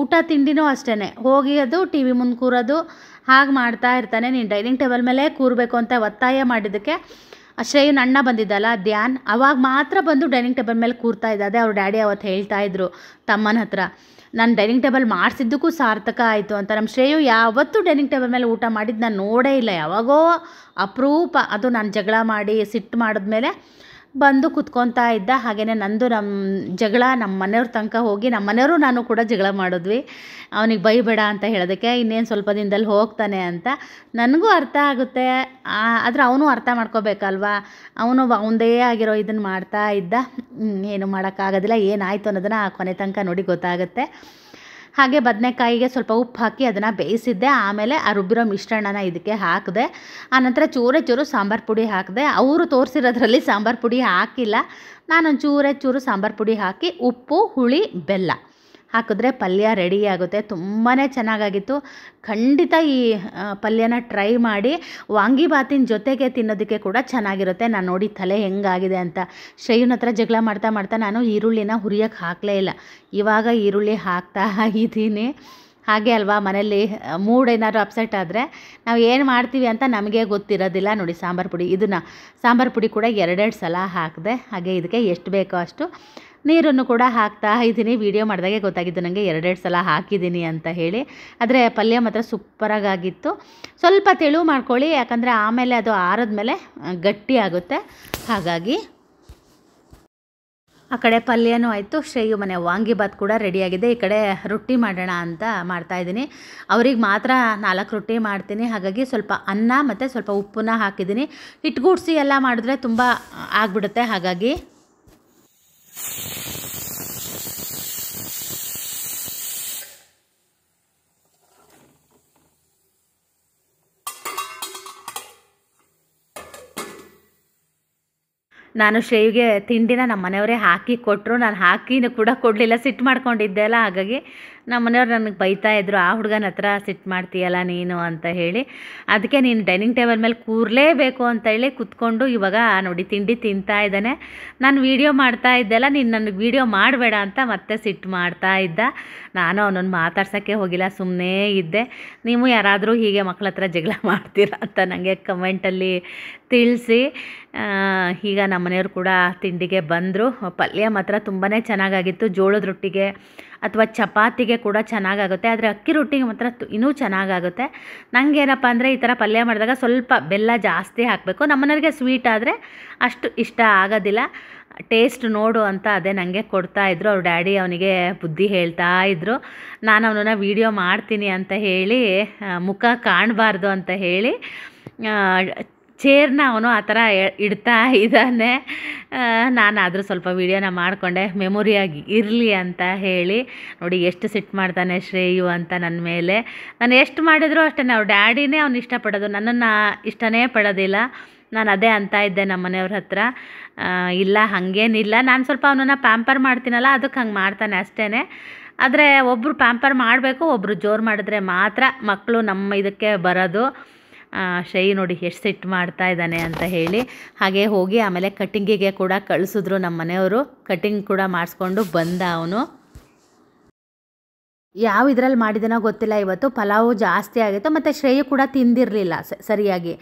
ಊಟ ತಿಂಡಿನೂ ಅಷ್ಟೇ ಹೋಗಿ ಅದು ಟಿ ವಿ ಮುಂದೆ ಕೂರೋದು ಹಾಗೆ ಮಾಡ್ತಾ ಇರ್ತಾನೆ ನೀನು ಡೈನಿಂಗ್ ಟೇಬಲ್ ಮೇಲೆ ಕೂರಬೇಕು ಅಂತ ಒತ್ತಾಯ ಮಾಡಿದ್ದಕ್ಕೆ ಶ್ರೇಯನ್ ಅಣ್ಣ ಬಂದಿದ್ದಲ್ಲ ಧ್ಯಾನ್ ಅವಾಗ ಮಾತ್ರ ಬಂದು ಡೈನಿಂಗ್ ಟೇಬಲ್ ಮೇಲೆ ಕೂರ್ತಾ ಇದ್ದ ಅದೇ ಅವ್ರ ಡ್ಯಾಡಿ ಅವತ್ತು ಹೇಳ್ತಾ ಇದ್ರು ತಮ್ಮನ ಹತ್ರ ನಾನು ಡೈನಿಂಗ್ ಟೇಬಲ್ ಮಾಡಿಸಿದ್ದಕ್ಕೂ ಸಾರ್ಥಕ ಆಯಿತು ಅಂತ ನಮ್ಮ ಶ್ರೇಯು ಯಾವತ್ತೂ ಡೈನಿಂಗ್ ಟೇಬಲ್ ಮೇಲೆ ಊಟ ಮಾಡಿದ್ದು ನಾನು ನೋಡೇ ಇಲ್ಲ ಯಾವಾಗೋ ಅಪರೂಪ ಅದು ನಾನು ಜಗಳ ಮಾಡಿ ಸಿಟ್ಟು ಮಾಡಿದ್ಮೇಲೆ ಬಂದು ಕುತ್ಕೊತಾ ಇದ್ದ ಹಾಗೆಯೇ ನಂದು ನಮ್ಮ ಜಗಳ ನಮ್ಮ ಮನೆಯವ್ರ ತನಕ ಹೋಗಿ ನಮ್ಮ ಮನೆಯವರು ನಾನು ಕೂಡ ಜಗಳ ಮಾಡಿದ್ವಿ ಅವನಿಗೆ ಬೈಬೇಡ ಅಂತ ಹೇಳೋದಕ್ಕೆ ಇನ್ನೇನು ಸ್ವಲ್ಪ ದಿನದಲ್ಲಿ ಹೋಗ್ತಾನೆ ಅಂತ ನನಗೂ ಅರ್ಥ ಆಗುತ್ತೆ ಆದರೆ ಅವನು ಅರ್ಥ ಮಾಡ್ಕೋಬೇಕಲ್ವಾ ಅವನು ಅವನದೇ ಆಗಿರೋ ಇದನ್ನು ಮಾಡ್ತಾ ಇದ್ದ ಏನು ಮಾಡೋಕ್ಕಾಗೋದಿಲ್ಲ ಏನಾಯಿತು ಅನ್ನೋದನ್ನು ಆ ಕೊನೆ ತನಕ ನೋಡಿ ಗೊತ್ತಾಗುತ್ತೆ ಹಾಗೆ ಬದನೆಕಾಯಿಗೆ ಸ್ವಲ್ಪ ಉಪ್ಪು ಹಾಕಿ ಅದನ್ನು ಬೇಯಿಸಿದ್ದೆ ಆಮೇಲೆ ಆ ರುಬ್ಬಿರೋ ಮಿಶ್ರಣನ ಇದಕ್ಕೆ ಹಾಕಿದೆ ಆನಂತರ ಚೂರೇ ಚೂರು ಸಾಂಬಾರು ಪುಡಿ ಹಾಕಿದೆ ಅವರು ತೋರಿಸಿರೋದ್ರಲ್ಲಿ ಸಾಂಬಾರು ಪುಡಿ ಹಾಕಿಲ್ಲ ನಾನೊಂದು ಚೂರೇ ಚೂರು ಸಾಂಬಾರು ಪುಡಿ ಹಾಕಿ ಉಪ್ಪು ಹುಳಿ ಬೆಲ್ಲ ಹಾಕಿದ್ರೆ ಪಲ್ಯ ರೆಡಿ ಆಗುತ್ತೆ ತುಂಬಾ ಚೆನ್ನಾಗಾಗಿತ್ತು ಖಂಡಿತ ಈ ಪಲ್ಯನ ಟ್ರೈ ಮಾಡಿ ವಾಂಗಿಬಾತಿನ ಜೊತೆಗೆ ತಿನ್ನೋದಕ್ಕೆ ಕೂಡ ಚೆನ್ನಾಗಿರುತ್ತೆ ನಾನು ನೋಡಿ ತಲೆ ಹೆಂಗಾಗಿದೆ ಅಂತ ಶ್ರೇಯನ ಹತ್ರ ಜಗಳ ಮಾಡ್ತಾ ಮಾಡ್ತಾ ನಾನು ಈರುಳ್ಳಿನ ಹುರಿಯೋಕ್ಕೆ ಹಾಕಲೇ ಇಲ್ಲ ಇವಾಗ ಈರುಳ್ಳಿ ಹಾಕ್ತಾ ಇದ್ದೀನಿ ಹಾಗೆ ಅಲ್ವಾ ಮನೇಲಿ ಮೂಡ್ ಏನಾದರೂ ಅಪ್ಸೆಟ್ ಆದರೆ ನಾವು ಏನು ಮಾಡ್ತೀವಿ ಅಂತ ನಮಗೆ ಗೊತ್ತಿರೋದಿಲ್ಲ ನೋಡಿ ಸಾಂಬಾರು ಪುಡಿ ಇದನ್ನು ಸಾಂಬಾರು ಪುಡಿ ಕೂಡ ಎರಡೆರಡು ಸಲ ಹಾಕಿದೆ ಹಾಗೆ ಇದಕ್ಕೆ ಎಷ್ಟು ಬೇಕೋ ಅಷ್ಟು ನೀರನ್ನು ಕೂಡ ಹಾಕ್ತಾ ಇದ್ದೀನಿ ವೀಡಿಯೋ ಮಾಡಿದಾಗೆ ಗೊತ್ತಾಗಿದ್ದು ನನಗೆ ಎರಡೆರಡು ಸಲ ಹಾಕಿದ್ದೀನಿ ಅಂತ ಹೇಳಿ ಆದರೆ ಪಲ್ಯ ಮಾತ್ರ ಸೂಪರಾಗಿತ್ತು ಸ್ವಲ್ಪ ತೆಳು ಮಾಡ್ಕೊಳ್ಳಿ ಯಾಕಂದರೆ ಆಮೇಲೆ ಅದು ಆರದ ಮೇಲೆ ಗಟ್ಟಿ ಆಗುತ್ತೆ ಹಾಗಾಗಿ ಆ ಕಡೆ ಪಲ್ಯನೂ ಆಯಿತು ಶ್ರೇಯು ಮನೆ ವಾಂಗಿಬಾತ್ ಕೂಡ ರೆಡಿಯಾಗಿದೆ ಈ ಕಡೆ ರೊಟ್ಟಿ ಮಾಡೋಣ ಅಂತ ಮಾಡ್ತಾಯಿದ್ದೀನಿ ಅವ್ರಿಗೆ ಮಾತ್ರ ನಾಲ್ಕು ರೊಟ್ಟಿ ಮಾಡ್ತೀನಿ ಹಾಗಾಗಿ ಸ್ವಲ್ಪ ಅನ್ನ ಮತ್ತು ಸ್ವಲ್ಪ ಉಪ್ಪನ್ನ ಹಾಕಿದ್ದೀನಿ ಹಿಟ್ಗೂಡಿಸಿ ಎಲ್ಲ ಮಾಡಿದ್ರೆ ತುಂಬ ಆಗಿಬಿಡುತ್ತೆ ಹಾಗಾಗಿ ನಾನು ಶ್ರೇಯುಗೆ ತಿಂಡಿನ ನಮ್ಮ ಮನೆಯವರೇ ಹಾಕಿ ಕೊಟ್ರು ನಾನು ಹಾಕಿನೂ ಕೂಡ ಕೊಡಲಿಲ್ಲ ಸಿಟ್ಟು ಮಾಡ್ಕೊಂಡಿದ್ದೆ ಅಲ್ಲ ಹಾಗಾಗಿ ನಮ್ಮ ಮನೆಯವ್ರು ನನಗೆ ಬೈತಾ ಇದ್ದರು ಆ ಹುಡುಗನ ಹತ್ರ ಸಿಟ್ಟು ಮಾಡ್ತೀಯಲ್ಲ ನೀನು ಅಂತ ಹೇಳಿ ಅದಕ್ಕೆ ನೀನು ಡೈನಿಂಗ್ ಟೇಬಲ್ ಮೇಲೆ ಕೂರಲೇಬೇಕು ಅಂತ ಹೇಳಿ ಕುತ್ಕೊಂಡು ಇವಾಗ ನೋಡಿ ತಿಂಡಿ ತಿಂತಾ ಇದ್ದಾನೆ ನಾನು ವೀಡಿಯೋ ಮಾಡ್ತಾ ಇದ್ದೆಲ್ಲ ನೀನು ನನಗೆ ವೀಡಿಯೋ ಮಾಡಬೇಡ ಅಂತ ಮತ್ತೆ ಸಿಟ್ಟು ಮಾಡ್ತಾ ಇದ್ದ ನಾನು ಅವನನ್ನು ಮಾತಾಡ್ಸೋಕ್ಕೆ ಹೋಗಿಲ್ಲ ಸುಮ್ಮನೆ ಇದ್ದೆ ನೀವು ಯಾರಾದರೂ ಹೀಗೆ ಮಕ್ಕಳ ಹತ್ರ ಜಗಳ ಮಾಡ್ತೀರಾ ಅಂತ ನನಗೆ ಕಮೆಂಟಲ್ಲಿ ತಿಳಿಸಿ ಈಗ ನಮ್ಮ ಮನೆಯವರು ಕೂಡ ತಿಂಡಿಗೆ ಬಂದರು ಪಲ್ಯ ಮಾತ್ರ ತುಂಬಾ ಚೆನ್ನಾಗಾಗಿತ್ತು ಜೋಳದ ರೊಟ್ಟಿಗೆ ಅಥವಾ ಚಪಾತಿಗೆ ಕೂಡ ಚೆನ್ನಾಗಾಗುತ್ತೆ ಆದರೆ ಅಕ್ಕಿ ರೊಟ್ಟಿಗೆ ಮಾತ್ರ ಇನ್ನೂ ಚೆನ್ನಾಗಾಗುತ್ತೆ ನನಗೇನಪ್ಪ ಅಂದರೆ ಈ ಥರ ಪಲ್ಯ ಮಾಡಿದಾಗ ಸ್ವಲ್ಪ ಬೆಲ್ಲ ಜಾಸ್ತಿ ಹಾಕಬೇಕು ನಮ್ಮನೆಯವ್ರಿಗೆ ಸ್ವೀಟ್ ಆದರೆ ಅಷ್ಟು ಇಷ್ಟ ಆಗೋದಿಲ್ಲ ಟೇಸ್ಟ್ ನೋಡು ಅಂತ ಅದೇ ನನಗೆ ಕೊಡ್ತಾ ಇದ್ರು ಅವ್ರ ಡ್ಯಾಡಿ ಅವನಿಗೆ ಬುದ್ಧಿ ಹೇಳ್ತಾ ಇದ್ದರು ನಾನು ಅವನನ್ನು ವೀಡಿಯೋ ಮಾಡ್ತೀನಿ ಅಂತ ಹೇಳಿ ಮುಖ ಕಾಣಬಾರ್ದು ಅಂತ ಹೇಳಿ ಚೇರ್ನ ಅವನು ಆ ಥರ ಇಡ್ತಾ ಇದ್ದಾನೆ ನಾನಾದರೂ ಸ್ವಲ್ಪ ವೀಡಿಯೋನ ಮಾಡಿಕೊಂಡೆ ಮೆಮೊರಿಯಾಗಿ ಇರಲಿ ಅಂತ ಹೇಳಿ ನೋಡಿ ಎಷ್ಟು ಸಿಟ್ಟು ಮಾಡ್ತಾನೆ ಶ್ರೇಯು ಅಂತ ನನ್ನ ಮೇಲೆ ನಾನು ಎಷ್ಟು ಮಾಡಿದರೂ ಅಷ್ಟೇ ನಾವು ಡ್ಯಾಡಿನೇ ಅವ್ನು ಇಷ್ಟಪಡೋದು ನನ್ನನ್ನು ಇಷ್ಟನೇ ಪಡೋದಿಲ್ಲ ನಾನು ಅದೇ ಅಂತ ಇದ್ದೆ ನಮ್ಮ ಮನೆಯವ್ರ ಹತ್ರ ಇಲ್ಲ ಹಾಗೇನಿಲ್ಲ ನಾನು ಸ್ವಲ್ಪ ಅವನನ್ನು ಪ್ಯಾಂಪರ್ ಮಾಡ್ತೀನಲ್ಲ ಅದಕ್ಕೆ ಹಂಗೆ ಮಾಡ್ತಾನೆ ಅಷ್ಟೇ ಆದರೆ ಒಬ್ಬರು ಪ್ಯಾಂಪರ್ ಮಾಡಬೇಕು ಒಬ್ಬರು ಜೋರು ಮಾಡಿದ್ರೆ ಮಾತ್ರ ಮಕ್ಕಳು ನಮ್ಮ ಇದಕ್ಕೆ ಬರೋದು ಶೈ ನೋಡಿ ಎಷ್ಟು ಸಿಟ್ಟು ಮಾಡ್ತಾ ಇದ್ದಾನೆ ಅಂತ ಹೇಳಿ ಹಾಗೆ ಹೋಗಿ ಆಮೇಲೆ ಕಟ್ಟಿಂಗಿಗೆ ಕೂಡ ಕಳಿಸಿದ್ರು ನಮ್ಮ ಮನೆಯವರು ಕಟ್ಟಿಂಗ್ ಕೂಡ ಮಾಡಿಸ್ಕೊಂಡು ಬಂದ ಅವನು ಯಾವ ಇದರಲ್ಲಿ ಮಾಡಿದನೋ ಗೊತ್ತಿಲ್ಲ ಇವತ್ತು ಪಲಾವು ಜಾಸ್ತಿ ಆಗಿತ್ತು ಮತ್ತು ಶ್ರೇಯ ಕೂಡ ತಿಂದಿರಲಿಲ್ಲ ಸರಿಯಾಗಿ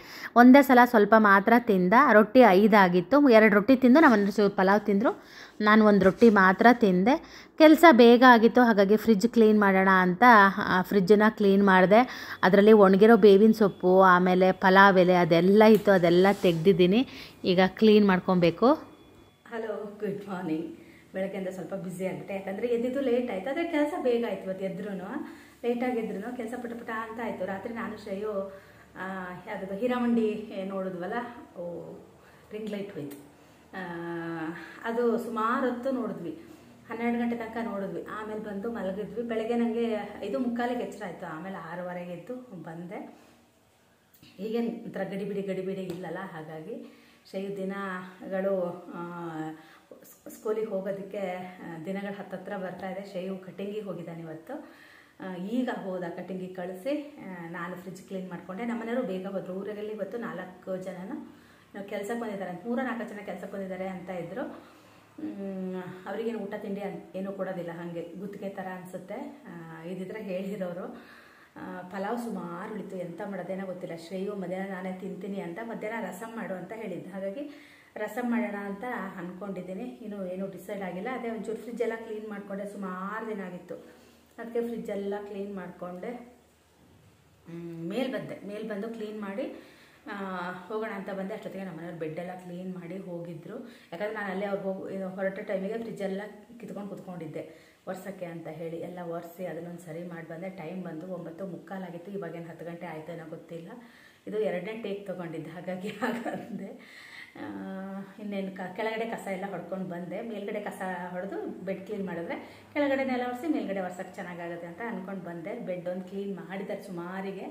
ಒಂದೇ ಸಲ ಸ್ವಲ್ಪ ಮಾತ್ರ ತಿಂದ ರೊಟ್ಟಿ ಐದಾಗಿತ್ತು ಎರಡು ರೊಟ್ಟಿ ತಿಂದು ನಾವು ಒಂದು ಪಲಾವ್ ತಿಂದರು ನಾನು ಒಂದು ರೊಟ್ಟಿ ಮಾತ್ರ ತಿಂದೆ ಕೆಲಸ ಬೇಗ ಆಗಿತ್ತು ಹಾಗಾಗಿ ಫ್ರಿಜ್ ಕ್ಲೀನ್ ಮಾಡೋಣ ಅಂತ ಫ್ರಿಜ್ಜನ್ನ ಕ್ಲೀನ್ ಮಾಡಿದೆ ಅದರಲ್ಲಿ ಒಣಗಿರೋ ಬೇವಿನ ಸೊಪ್ಪು ಆಮೇಲೆ ಪಲಾವ್ ಎಲೆ ಅದೆಲ್ಲ ಇತ್ತು ಅದೆಲ್ಲ ತೆಗೆದಿದ್ದೀನಿ ಈಗ ಕ್ಲೀನ್ ಮಾಡ್ಕೊಬೇಕು ಹಲೋ ಗುಡ್ ಮಾರ್ನಿಂಗ್ ಬೆಳಗ್ಗೆಯಿಂದ ಸ್ವಲ್ಪ ಬ್ಯುಸಿ ಆಗುತ್ತೆ ಯಾಕಂದರೆ ಎದ್ದಿದ್ದು ಲೇಟ್ ಆಯಿತು ಆದರೆ ಕೆಲಸ ಬೇಗ ಆಯಿತು ಇವತ್ತು ಎದ್ರೂ ಲೇಟ್ ಕೆಲಸ ಪಟ ಪಟ ಅಂತ ಆಯಿತು ರಾತ್ರಿ ನಾನು ಶ್ರೇಯೋ ಯಾವುದು ಹೀರಾಮಂಡಿ ನೋಡಿದ್ವಲ್ಲ ಓ ರಿಂಗ್ ಲೈಟ್ ಹೋಯ್ತು ಅದು ಸುಮಾರು ಹೊತ್ತು ನೋಡಿದ್ವಿ ಹನ್ನೆರಡು ಗಂಟೆ ತನಕ ನೋಡಿದ್ವಿ ಆಮೇಲೆ ಬಂದು ಮಲಗಿದ್ವಿ ಬೆಳಗ್ಗೆ ನನಗೆ ಇದು ಮುಕ್ಕಾಲಿಗೆ ಎಚ್ಚರ ಆಯಿತು ಆಮೇಲೆ ಆರೂವರೆಗೆ ಎದ್ದು ಬಂದೆ ಈಗೇನು ಒಂಥರ ಗಡಿಬಿಡಿ ಗಡಿಬಿಡಿ ಇಲ್ಲಲ್ಲ ಹಾಗಾಗಿ ಶೈವ ದಿನಗಳು ಸ್ಕೂಲಿಗೆ ಹೋಗೋದಕ್ಕೆ ದಿನಗಳು ಹತ್ತತ್ರ ಬರ್ತಾ ಇದೆ ಶೈವ್ ಕಟಿಂಗಿಗೆ ಹೋಗಿದ್ದಾನೆ ಇವತ್ತು ಈಗ ಹೋದ ಕಟಿಂಗಿಗೆ ಕಳಿಸಿ ನಾನು ಫ್ರಿಜ್ ಕ್ಲೀನ್ ಮಾಡಿಕೊಂಡೆ ಮನೆಯವರು ಬೇಗ ಹೋದರು ಊರಲ್ಲಿ ಇವತ್ತು ನಾಲ್ಕು ಜನನು ಕೆಲಸಕ್ಕೆ ಬಂದಿದ್ದಾರೆ ಮೂರ ನಾಲ್ಕು ಜನ ಕೆಲಸಕ್ಕೆ ಬಂದಿದ್ದಾರೆ ಅಂತ ಇದ್ದರು ಅವ್ರಿಗೇನು ಊಟ ತಿಂಡಿ ಏನೂ ಕೊಡೋದಿಲ್ಲ ಹಾಗೆ ಗುತ್ತಿಗೆ ಥರ ಅನಿಸುತ್ತೆ ಇದಿದ್ರೆ ಹೇಳಿರೋರು ಪಲಾವ್ ಸುಮಾರು ಉಳಿತು ಎಂತ ಮಾಡೋದೇನೋ ಗೊತ್ತಿಲ್ಲ ಶ್ರೇಯು ಮಧ್ಯಾಹ್ನ ನಾನೇ ತಿಂತೀನಿ ಅಂತ ಮಧ್ಯಾಹ್ನ ರಸಂ ಮಾಡು ಅಂತ ಹೇಳಿದ್ದು ಹಾಗಾಗಿ ರಸಂ ಮಾಡೋಣ ಅಂತ ಅಂದ್ಕೊಂಡಿದ್ದೀನಿ ಇನ್ನೂ ಏನೂ ಡಿಸೈಡ್ ಆಗಿಲ್ಲ ಅದೇ ಒಂಚೂರು ಎಲ್ಲ ಕ್ಲೀನ್ ಮಾಡಿಕೊಂಡೆ ಸುಮಾರು ದಿನ ಆಗಿತ್ತು ಅದಕ್ಕೆ ಫ್ರಿಜ್ಜೆಲ್ಲ ಕ್ಲೀನ್ ಮಾಡಿಕೊಂಡೆ ಮೇಲ್ ಬಂದೆ ಮೇಲ್ ಬಂದು ಕ್ಲೀನ್ ಮಾಡಿ ಹೋಗೋಣ ಅಂತ ಬಂದೆ ಅಷ್ಟೊತ್ತಿಗೆ ನಮ್ಮ ಮನೆಯವ್ರು ಬೆಡ್ಡೆಲ್ಲ ಕ್ಲೀನ್ ಮಾಡಿ ಹೋಗಿದ್ರು ಯಾಕಂದರೆ ನಾನು ಅಲ್ಲೇ ಅವ್ರು ಹೋಗಿ ಹೊರಟ ಟೈಮಿಗೆ ಫ್ರಿಜ್ಜೆಲ್ಲ ಕಿತ್ಕೊಂಡು ಕುತ್ಕೊಂಡಿದ್ದೆ ವರ್ಷಕ್ಕೆ ಅಂತ ಹೇಳಿ ಎಲ್ಲ ಒರೆಸಿ ಅದನ್ನೊಂದು ಸರಿ ಮಾಡಿ ಬಂದೆ ಟೈಮ್ ಬಂದು ಒಂಬತ್ತು ಮುಕ್ಕಾಲಾಗಿತ್ತು ಇವಾಗೇನು ಹತ್ತು ಗಂಟೆ ಆಯ್ತೇನೋ ಗೊತ್ತಿಲ್ಲ ಇದು ಎರಡನೇ ಟೇಕ್ ತೊಗೊಂಡಿದ್ದೆ ಹಾಗಾಗಿ ಹಾಗಂದೆ ಇನ್ನೇನು ಕ ಕೆಳಗಡೆ ಕಸ ಎಲ್ಲ ಹೊಡ್ಕೊಂಡು ಬಂದೆ ಮೇಲ್ಗಡೆ ಕಸ ಹೊಡೆದು ಬೆಡ್ ಕ್ಲೀನ್ ಮಾಡಿದ್ರೆ ಕೆಳಗಡೆ ನೆಲ ಒರೆಸಿ ಮೇಲ್ಗಡೆ ಒರ್ಸಕ್ಕೆ ಚೆನ್ನಾಗಾಗುತ್ತೆ ಅಂತ ಅಂದ್ಕೊಂಡು ಬಂದೆ ಬೆಡ್ ಒಂದು ಕ್ಲೀನ್ ಮಾಡಿದ್ದಾರೆ ಸುಮಾರಿಗೆ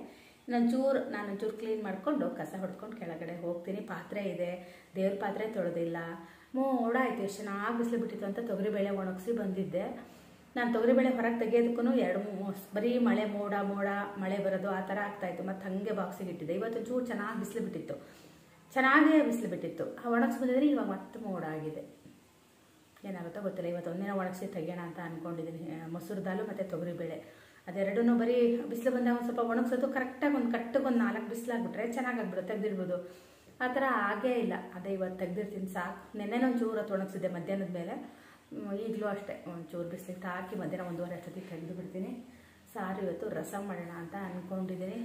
ಚೂರು ನಾನು ಒಂಚೂರು ಕ್ಲೀನ್ ಮಾಡಿಕೊಂಡು ಕಸ ಹೊಡ್ಕೊಂಡು ಕೆಳಗಡೆ ಹೋಗ್ತೀನಿ ಪಾತ್ರೆ ಇದೆ ದೇವ್ರ ಪಾತ್ರೆ ತೊಳೆದಿಲ್ಲ ಆಯಿತು ಎಷ್ಟು ಚೆನ್ನಾಗಿ ಬಿಸಿಲು ಬಿಟ್ಟಿತ್ತು ಅಂತ ತೊಗರಿಬೇಳೆ ಒಣಗಿಸಿ ಬಂದಿದ್ದೆ ನಾನು ತೊಗರಿಬೇಳೆ ಹೊರಗೆ ತೆಗೆಯೋದಕ್ಕೂ ಎರಡು ಬರೀ ಮಳೆ ಮೋಡ ಮೋಡ ಮಳೆ ಬರೋದು ಆ ಥರ ಆಗ್ತಾಯಿತ್ತು ಮತ್ತು ಹಂಗೆ ಬಾಕ್ಸಿಗೆ ಇಟ್ಟಿದ್ದೆ ಇವತ್ತು ಚೂರು ಚೆನ್ನಾಗಿ ಬಿಸಿಲು ಬಿಟ್ಟಿತ್ತು ಚೆನ್ನಾಗೇ ಬಿಸಿಲು ಬಿಟ್ಟಿತ್ತು ಒಣಗಿಸಿ ಬಂದಿದ್ರೆ ಇವಾಗ ಮತ್ತೆ ಮೋಡ ಆಗಿದೆ ಏನಾಗುತ್ತೋ ಗೊತ್ತಿಲ್ಲ ಇವತ್ತು ಒಂದಿನ ಒಣಗಿಸಿ ತೆಗಿಯೋಣ ಅಂತ ಅಂದ್ಕೊಂಡಿದ್ದೀನಿ ಮೊಸರು ದಾಲು ಮತ್ತು ತೊಗರಿಬೇಳೆ ಅದೆರಡೂ ಬರೀ ಬಿಸಿಲು ಬಂದಾಗ ಒಂದು ಸ್ವಲ್ಪ ಒಣಗಿಸೋದು ಕರೆಕ್ಟಾಗಿ ಒಂದು ಕಟ್ಟಿಗೆ ಒಂದು ನಾಲ್ಕು ಬಿಸಿಲಾಗ್ಬಿಟ್ರೆ ಚೆನ್ನಾಗಾಗ್ಬಿಡುತ್ತೆ ತೆಗೆದಿರ್ಬೋದು ಆ ಥರ ಆಗೇ ಇಲ್ಲ ಅದೇ ಇವತ್ತು ತೆಗ್ದಿರ್ತೀನಿ ಸಾಕು ಒಂದು ಚೂರು ಹೊತ್ತು ಒಣಗಿಸಿದ್ದೆ ಮಧ್ಯಾಹ್ನದ ಮೇಲೆ ಈಗಲೂ ಅಷ್ಟೇ ಒಂದು ಚೂರು ಬಿಸಿಲಿಗೆ ಹಾಕಿ ಮಧ್ಯಾಹ್ನ ಒಂದೂವರೆ ಅಷ್ಟೊತ್ತಿಗೆ ತೆಗೆದು ಬಿಡ್ತೀನಿ ಸಾರು ಇವತ್ತು ರಸ ಮಾಡೋಣ ಅಂತ ಅಂದ್ಕೊಂಡಿದ್ದೀನಿ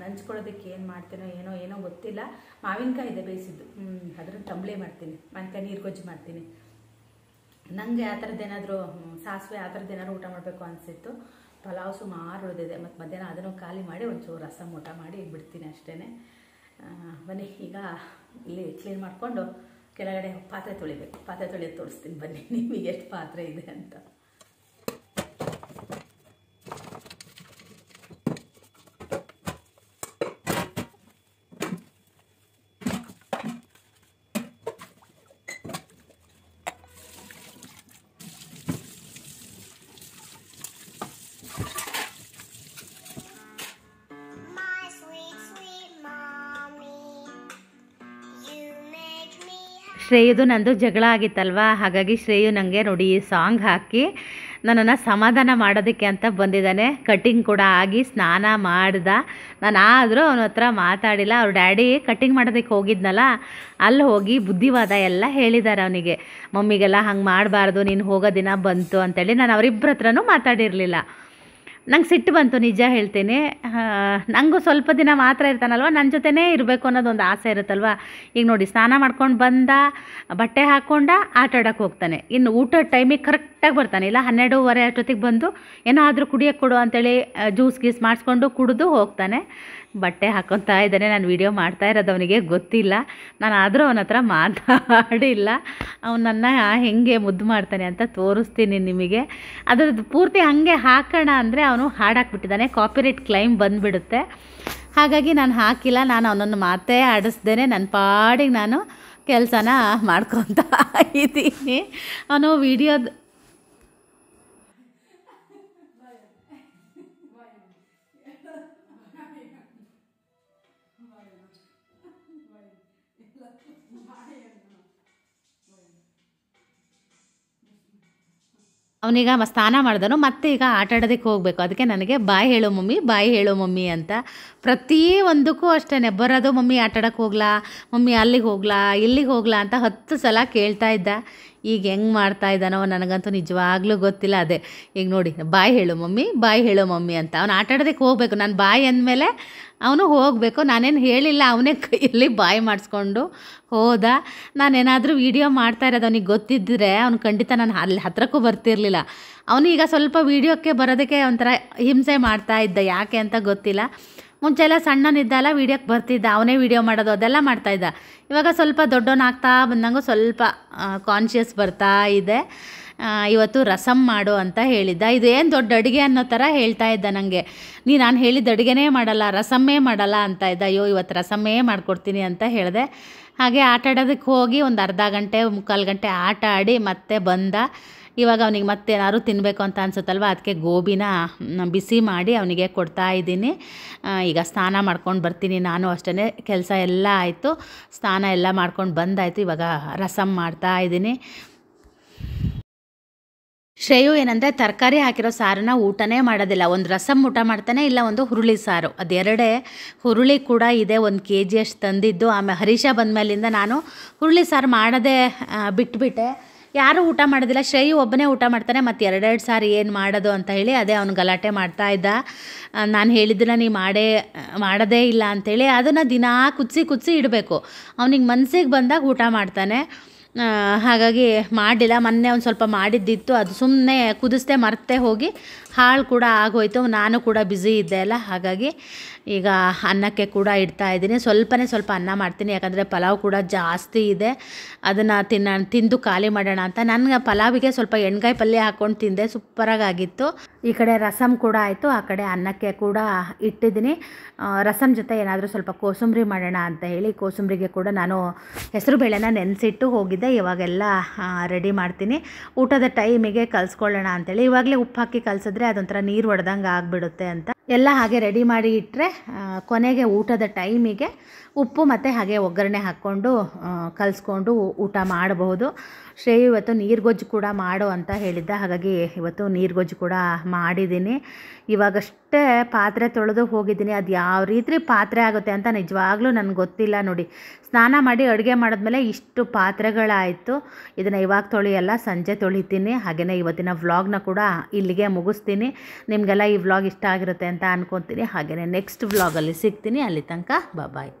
ನಂಚ್ಕೊಳ್ಳೋದಕ್ಕೆ ಏನು ಮಾಡ್ತೀನೋ ಏನೋ ಏನೋ ಗೊತ್ತಿಲ್ಲ ಮಾವಿನಕಾಯಿ ಇದೆ ಬೇಯಿಸಿದ್ದು ಅದ್ರ ತಂಬಳಿ ಮಾಡ್ತೀನಿ ಮಾವಿನಕಾಯಿ ನೀರು ಗೊಜ್ಜು ಮಾಡ್ತೀನಿ ನನಗೆ ಆ ಏನಾದರೂ ಸಾಸಿವೆ ಆ ಥರದ್ದೇನಾದ್ರು ಊಟ ಮಾಡಬೇಕು ಅನಿಸಿತ್ತು ಪಲಾವ್ ಸುಮಾರು ಉಳಿದಿದೆ ಮತ್ತು ಮಧ್ಯಾಹ್ನ ಅದನ್ನು ಖಾಲಿ ಮಾಡಿ ಒಂಚೂರು ರಸಮ್ ಊಟ ಮಾಡಿ ಬಿಡ್ತೀನಿ ಅಷ್ಟೇ ಬನ್ನಿ ಈಗ ಇಲ್ಲಿ ಕ್ಲೀನ್ ಮಾಡಿಕೊಂಡು ಕೆಳಗಡೆ ಪಾತ್ರೆ ತೊಳಿಬೇಕು ಪಾತ್ರೆ ತೊಳೆಯೋದು ತೋರಿಸ್ತೀನಿ ಬನ್ನಿ ನಿಮಗೆ ಎಷ್ಟು ಪಾತ್ರೆ ಇದೆ ಅಂತ ಶ್ರೇಯದು ನಂದು ಜಗಳ ಆಗಿತ್ತಲ್ವಾ ಹಾಗಾಗಿ ಶ್ರೇಯು ನನಗೆ ನೋಡಿ ಈ ಸಾಂಗ್ ಹಾಕಿ ನನ್ನನ್ನು ಸಮಾಧಾನ ಮಾಡೋದಕ್ಕೆ ಅಂತ ಬಂದಿದ್ದಾನೆ ಕಟ್ಟಿಂಗ್ ಕೂಡ ಆಗಿ ಸ್ನಾನ ಮಾಡ್ದ ನಾನು ಆದರೂ ಅವನ ಹತ್ರ ಮಾತಾಡಿಲ್ಲ ಅವ್ರ ಡ್ಯಾಡಿ ಕಟ್ಟಿಂಗ್ ಮಾಡೋದಕ್ಕೆ ಹೋಗಿದ್ನಲ್ಲ ಅಲ್ಲಿ ಹೋಗಿ ಬುದ್ಧಿವಾದ ಎಲ್ಲ ಹೇಳಿದ್ದಾರೆ ಅವನಿಗೆ ಮಮ್ಮಿಗೆಲ್ಲ ಹಂಗೆ ಮಾಡಬಾರ್ದು ನೀನು ಹೋಗೋ ದಿನ ಬಂತು ಅಂತೇಳಿ ನಾನು ಅವರಿಬ್ಬರ ಹತ್ರನೂ ಮಾತಾಡಿರಲಿಲ್ಲ ನಂಗೆ ಸಿಟ್ಟು ಬಂತು ನಿಜ ಹೇಳ್ತೀನಿ ನನಗೂ ಸ್ವಲ್ಪ ದಿನ ಮಾತ್ರ ಇರ್ತಾನಲ್ವ ನನ್ನ ಜೊತೆನೇ ಇರಬೇಕು ಅನ್ನೋದೊಂದು ಆಸೆ ಇರುತ್ತಲ್ವ ಈಗ ನೋಡಿ ಸ್ನಾನ ಮಾಡ್ಕೊಂಡು ಬಂದ ಬಟ್ಟೆ ಹಾಕ್ಕೊಂಡ ಆಡೋಕೆ ಹೋಗ್ತಾನೆ ಇನ್ನು ಊಟದ ಟೈಮಿಗೆ ಕರೆಕ್ಟಾಗಿ ಬರ್ತಾನೆ ಇಲ್ಲ ಹನ್ನೆರಡೂವರೆ ಅಷ್ಟೊತ್ತಿಗೆ ಬಂದು ಏನಾದರೂ ಕುಡಿಯೋಕ್ಕೆ ಕೊಡು ಅಂತೇಳಿ ಜ್ಯೂಸ್ ಗೀಸ್ ಮಾಡಿಸ್ಕೊಂಡು ಕುಡಿದು ಹೋಗ್ತಾನೆ ಬಟ್ಟೆ ಹಾಕೊತ ಇದ್ದಾನೆ ನಾನು ವಿಡಿಯೋ ಮಾಡ್ತಾ ಇರೋದು ಅವನಿಗೆ ಗೊತ್ತಿಲ್ಲ ನಾನು ಆದರೂ ಅವನ ಹತ್ರ ಮಾತಾಡಿಲ್ಲ ಅವನನ್ನು ಹೆಂಗೆ ಮುದ್ದು ಮಾಡ್ತಾನೆ ಅಂತ ತೋರಿಸ್ತೀನಿ ನಿಮಗೆ ಅದ್ರದ್ದು ಪೂರ್ತಿ ಹಾಗೆ ಹಾಕೋಣ ಅಂದರೆ ಅವನು ಹಾಡಾಕ್ಬಿಟ್ಟಿದ್ದಾನೆ ಕಾಪಿರೇಟ್ ಕ್ಲೈಮ್ ಬಂದುಬಿಡುತ್ತೆ ಹಾಗಾಗಿ ನಾನು ಹಾಕಿಲ್ಲ ನಾನು ಅವನನ್ನು ಮಾತೇ ಆಡಿಸ್ದೇನೆ ನನ್ನ ಪಾಡಿಗೆ ನಾನು ಕೆಲಸನ ಮಾಡ್ಕೊತ ಇದ್ದೀನಿ ಅವನು ವಿಡಿಯೋ ಅವನೀಗ ಸ್ನಾನ ಮಾಡಿದನು ಮತ್ತೆ ಈಗ ಆಟ ಆಡೋದಕ್ಕೆ ಹೋಗಬೇಕು ಅದಕ್ಕೆ ನನಗೆ ಬಾಯಿ ಹೇಳೋ ಮಮ್ಮಿ ಬಾಯಿ ಹೇಳೋ ಮಮ್ಮಿ ಅಂತ ಪ್ರತಿ ಒಂದಕ್ಕೂ ಅಷ್ಟೇ ಬರೋದು ಮಮ್ಮಿ ಆಟ ಹೋಗ್ಲಾ ಮಮ್ಮಿ ಅಲ್ಲಿಗೆ ಹೋಗ್ಲಾ ಇಲ್ಲಿಗೆ ಹೋಗ್ಲಾ ಅಂತ ಹತ್ತು ಸಲ ಕೇಳ್ತಾ ಇದ್ದ ಈಗ ಹೆಂಗೆ ಮಾಡ್ತಾ ಇದ್ದಾನೋ ನನಗಂತೂ ನಿಜವಾಗ್ಲೂ ಗೊತ್ತಿಲ್ಲ ಅದೇ ಈಗ ನೋಡಿ ಬಾಯ್ ಹೇಳು ಮಮ್ಮಿ ಬಾಯ್ ಹೇಳು ಮಮ್ಮಿ ಅಂತ ಅವ್ನು ಆಟ ಆಡೋದಕ್ಕೆ ಹೋಗಬೇಕು ನಾನು ಬಾಯ್ ಅಂದಮೇಲೆ ಅವನು ಹೋಗಬೇಕು ನಾನೇನು ಹೇಳಿಲ್ಲ ಅವನೇ ಕೈಯಲ್ಲಿ ಬಾಯ್ ಮಾಡಿಸ್ಕೊಂಡು ಹೋದ ನಾನೇನಾದರೂ ವೀಡಿಯೋ ಮಾಡ್ತಾ ಇರೋದು ಅವನಿಗೆ ಗೊತ್ತಿದ್ದರೆ ಅವನು ಖಂಡಿತ ನಾನು ಅಲ್ಲಿ ಹತ್ರಕ್ಕೂ ಬರ್ತಿರ್ಲಿಲ್ಲ ಅವನು ಈಗ ಸ್ವಲ್ಪ ವೀಡಿಯೋಕ್ಕೆ ಬರೋದಕ್ಕೆ ಒಂಥರ ಹಿಂಸೆ ಮಾಡ್ತಾ ಇದ್ದ ಯಾಕೆ ಅಂತ ಗೊತ್ತಿಲ್ಲ ಮುಂಚೆ ಎಲ್ಲ ಸಣ್ಣನಿದ್ದಲ್ಲ ವೀಡಿಯೋಕ್ಕೆ ಬರ್ತಿದ್ದ ಅವನೇ ವೀಡಿಯೋ ಮಾಡೋದು ಅದೆಲ್ಲ ಮಾಡ್ತಾಯಿದ್ದ ಇವಾಗ ಸ್ವಲ್ಪ ದೊಡ್ಡವನಾಗ್ತಾ ಬಂದಂಗೂ ಸ್ವಲ್ಪ ಕಾನ್ಷಿಯಸ್ ಬರ್ತಾ ಇದೆ ಇವತ್ತು ರಸಮ್ ಮಾಡು ಅಂತ ಹೇಳಿದ್ದ ಇದು ಏನು ದೊಡ್ಡ ಅಡುಗೆ ಅನ್ನೋ ಥರ ಹೇಳ್ತಾ ಇದ್ದ ನನಗೆ ನೀ ನಾನು ಹೇಳಿದ ಅಡುಗೆನೇ ಮಾಡಲ್ಲ ರಸಮ್ಮೇ ಮಾಡಲ್ಲ ಅಂತ ಇದ್ದ ಅಯ್ಯೋ ಇವತ್ತು ರಸಮ್ಮೇ ಮಾಡಿಕೊಡ್ತೀನಿ ಅಂತ ಹೇಳಿದೆ ಹಾಗೆ ಆಟ ಆಡೋದಕ್ಕೆ ಹೋಗಿ ಒಂದು ಅರ್ಧ ಗಂಟೆ ಮುಕ್ಕಾಲು ಗಂಟೆ ಆಟ ಆಡಿ ಮತ್ತೆ ಬಂದ ಇವಾಗ ಅವನಿಗೆ ಮತ್ತೇನಾದ್ರು ತಿನ್ನಬೇಕು ಅಂತ ಅನ್ಸುತ್ತಲ್ವ ಅದಕ್ಕೆ ಗೋಬಿನ ಬಿಸಿ ಮಾಡಿ ಅವನಿಗೆ ಕೊಡ್ತಾ ಇದ್ದೀನಿ ಈಗ ಸ್ನಾನ ಮಾಡ್ಕೊಂಡು ಬರ್ತೀನಿ ನಾನು ಅಷ್ಟೇ ಕೆಲಸ ಎಲ್ಲ ಆಯಿತು ಸ್ನಾನ ಎಲ್ಲ ಮಾಡ್ಕೊಂಡು ಬಂದಾಯಿತು ಇವಾಗ ರಸಮ್ ಮಾಡ್ತಾ ಇದ್ದೀನಿ ಶ್ರೇಯು ಏನಂದರೆ ತರಕಾರಿ ಹಾಕಿರೋ ಸಾರನ್ನ ಊಟನೇ ಮಾಡೋದಿಲ್ಲ ಒಂದು ರಸಮ್ ಊಟ ಮಾಡ್ತಾನೆ ಇಲ್ಲ ಒಂದು ಹುರುಳಿ ಸಾರು ಅದೆರಡೇ ಹುರುಳಿ ಕೂಡ ಇದೆ ಒಂದು ಕೆ ಅಷ್ಟು ತಂದಿದ್ದು ಆಮೇಲೆ ಹರೀಶ ಬಂದ ಮೇಲಿಂದ ನಾನು ಹುರುಳಿ ಸಾರು ಮಾಡೋದೇ ಬಿಟ್ಬಿಟ್ಟೆ ಯಾರೂ ಊಟ ಮಾಡೋದಿಲ್ಲ ಶ್ರೇಯು ಒಬ್ಬನೇ ಊಟ ಮಾಡ್ತಾನೆ ಮತ್ತು ಎರಡೆರಡು ಸಾರಿ ಏನು ಮಾಡೋದು ಅಂತ ಹೇಳಿ ಅದೇ ಅವ್ನು ಗಲಾಟೆ ಮಾಡ್ತಾ ಇದ್ದ ನಾನು ಹೇಳಿದ್ದನ್ನ ನೀ ಮಾಡೇ ಮಾಡೋದೇ ಇಲ್ಲ ಅಂಥೇಳಿ ಅದನ್ನು ದಿನಾ ಕುದಿಸಿ ಕುದಿಸಿ ಇಡಬೇಕು ಅವನಿಗೆ ಮನಸ್ಸಿಗೆ ಬಂದಾಗ ಊಟ ಮಾಡ್ತಾನೆ ಹಾಗಾಗಿ ಮಾಡಿಲ್ಲ ಮೊನ್ನೆ ಒಂದು ಸ್ವಲ್ಪ ಮಾಡಿದ್ದಿತ್ತು ಅದು ಸುಮ್ಮನೆ ಕುದಿಸ್ದೆ ಮರ್ತೆ ಹೋಗಿ ಹಾಳು ಕೂಡ ಆಗೋಯ್ತು ನಾನು ಕೂಡ ಬ್ಯುಸಿ ಇದ್ದೆ ಅಲ್ಲ ಹಾಗಾಗಿ ಈಗ ಅನ್ನಕ್ಕೆ ಕೂಡ ಇಡ್ತಾ ಇದ್ದೀನಿ ಸ್ವಲ್ಪನೇ ಸ್ವಲ್ಪ ಅನ್ನ ಮಾಡ್ತೀನಿ ಯಾಕಂದರೆ ಪಲಾವ್ ಕೂಡ ಜಾಸ್ತಿ ಇದೆ ಅದನ್ನು ತಿನ್ನ ತಿಂದು ಖಾಲಿ ಮಾಡೋಣ ಅಂತ ನನಗೆ ಪಲಾವಿಗೆ ಸ್ವಲ್ಪ ಎಣ್ಗಾಯಿ ಪಲ್ಯ ಹಾಕ್ಕೊಂಡು ತಿಂದೆ ಸೂಪರಾಗಿತ್ತು ಈ ಕಡೆ ರಸಮ್ ಕೂಡ ಆಯಿತು ಆ ಕಡೆ ಅನ್ನಕ್ಕೆ ಕೂಡ ಇಟ್ಟಿದ್ದೀನಿ ರಸಮ್ ಜೊತೆ ಏನಾದರೂ ಸ್ವಲ್ಪ ಕೋಸಂಬರಿ ಮಾಡೋಣ ಅಂತ ಹೇಳಿ ಕೋಸಂಬರಿಗೆ ಕೂಡ ನಾನು ಹೆಸರು ಬೇಳೆನ ನೆನೆಸಿಟ್ಟು ಹೋಗಿದ್ದೆ ಇವಾಗೆಲ್ಲ ರೆಡಿ ಮಾಡ್ತೀನಿ ಊಟದ ಟೈಮಿಗೆ ಕಲ್ಸ್ಕೊಳ್ಳೋಣ ಅಂತೇಳಿ ಇವಾಗಲೇ ಉಪ್ಪು ಹಾಕಿ ಕಲಿಸಿದ್ರೆ ಅದೊಂಥರ ನೀರು ಹೊಡೆದಂಗೆ ಆಗಿಬಿಡುತ್ತೆ ಅಂತ ಎಲ್ಲ ಹಾಗೆ ರೆಡಿ ಮಾಡಿ ಇಟ್ಟರೆ ಕೊನೆಗೆ ಊಟದ ಟೈಮಿಗೆ ಉಪ್ಪು ಮತ್ತು ಹಾಗೆ ಒಗ್ಗರಣೆ ಹಾಕ್ಕೊಂಡು ಕಲಿಸ್ಕೊಂಡು ಊಟ ಮಾಡಬಹುದು ಶ್ರೇಯು ಇವತ್ತು ನೀರು ಗೊಜ್ಜು ಕೂಡ ಮಾಡು ಅಂತ ಹೇಳಿದ್ದ ಹಾಗಾಗಿ ಇವತ್ತು ನೀರು ಗೊಜ್ಜು ಕೂಡ ಮಾಡಿದ್ದೀನಿ ಇವಾಗಷ್ಟೇ ಪಾತ್ರೆ ತೊಳೆದು ಹೋಗಿದ್ದೀನಿ ಅದು ಯಾವ ರೀತಿ ಪಾತ್ರೆ ಆಗುತ್ತೆ ಅಂತ ನಿಜವಾಗ್ಲೂ ನನಗೆ ಗೊತ್ತಿಲ್ಲ ನೋಡಿ ಸ್ನಾನ ಮಾಡಿ ಅಡುಗೆ ಮಾಡಿದ್ಮೇಲೆ ಇಷ್ಟು ಪಾತ್ರೆಗಳಾಯಿತು ಇದನ್ನು ಇವಾಗ ತೊಳೆಯಲ್ಲ ಸಂಜೆ ತೊಳಿತೀನಿ ಹಾಗೆಯೇ ಇವತ್ತಿನ ವ್ಲಾಗ್ನ ಕೂಡ ಇಲ್ಲಿಗೆ ಮುಗಿಸ್ತೀನಿ ನಿಮಗೆಲ್ಲ ಈ ವ್ಲಾಗ್ ಇಷ್ಟ ಆಗಿರುತ್ತೆ ಅಂತ ಅನ್ಕೊತೀನಿ ಹಾಗೆಯೇ ನೆಕ್ಸ್ಟ್ ವ್ಲಾಗಲ್ಲಿ ಸಿಗ್ತೀನಿ ಅಲ್ಲಿ ತನಕ ಬಾಯ್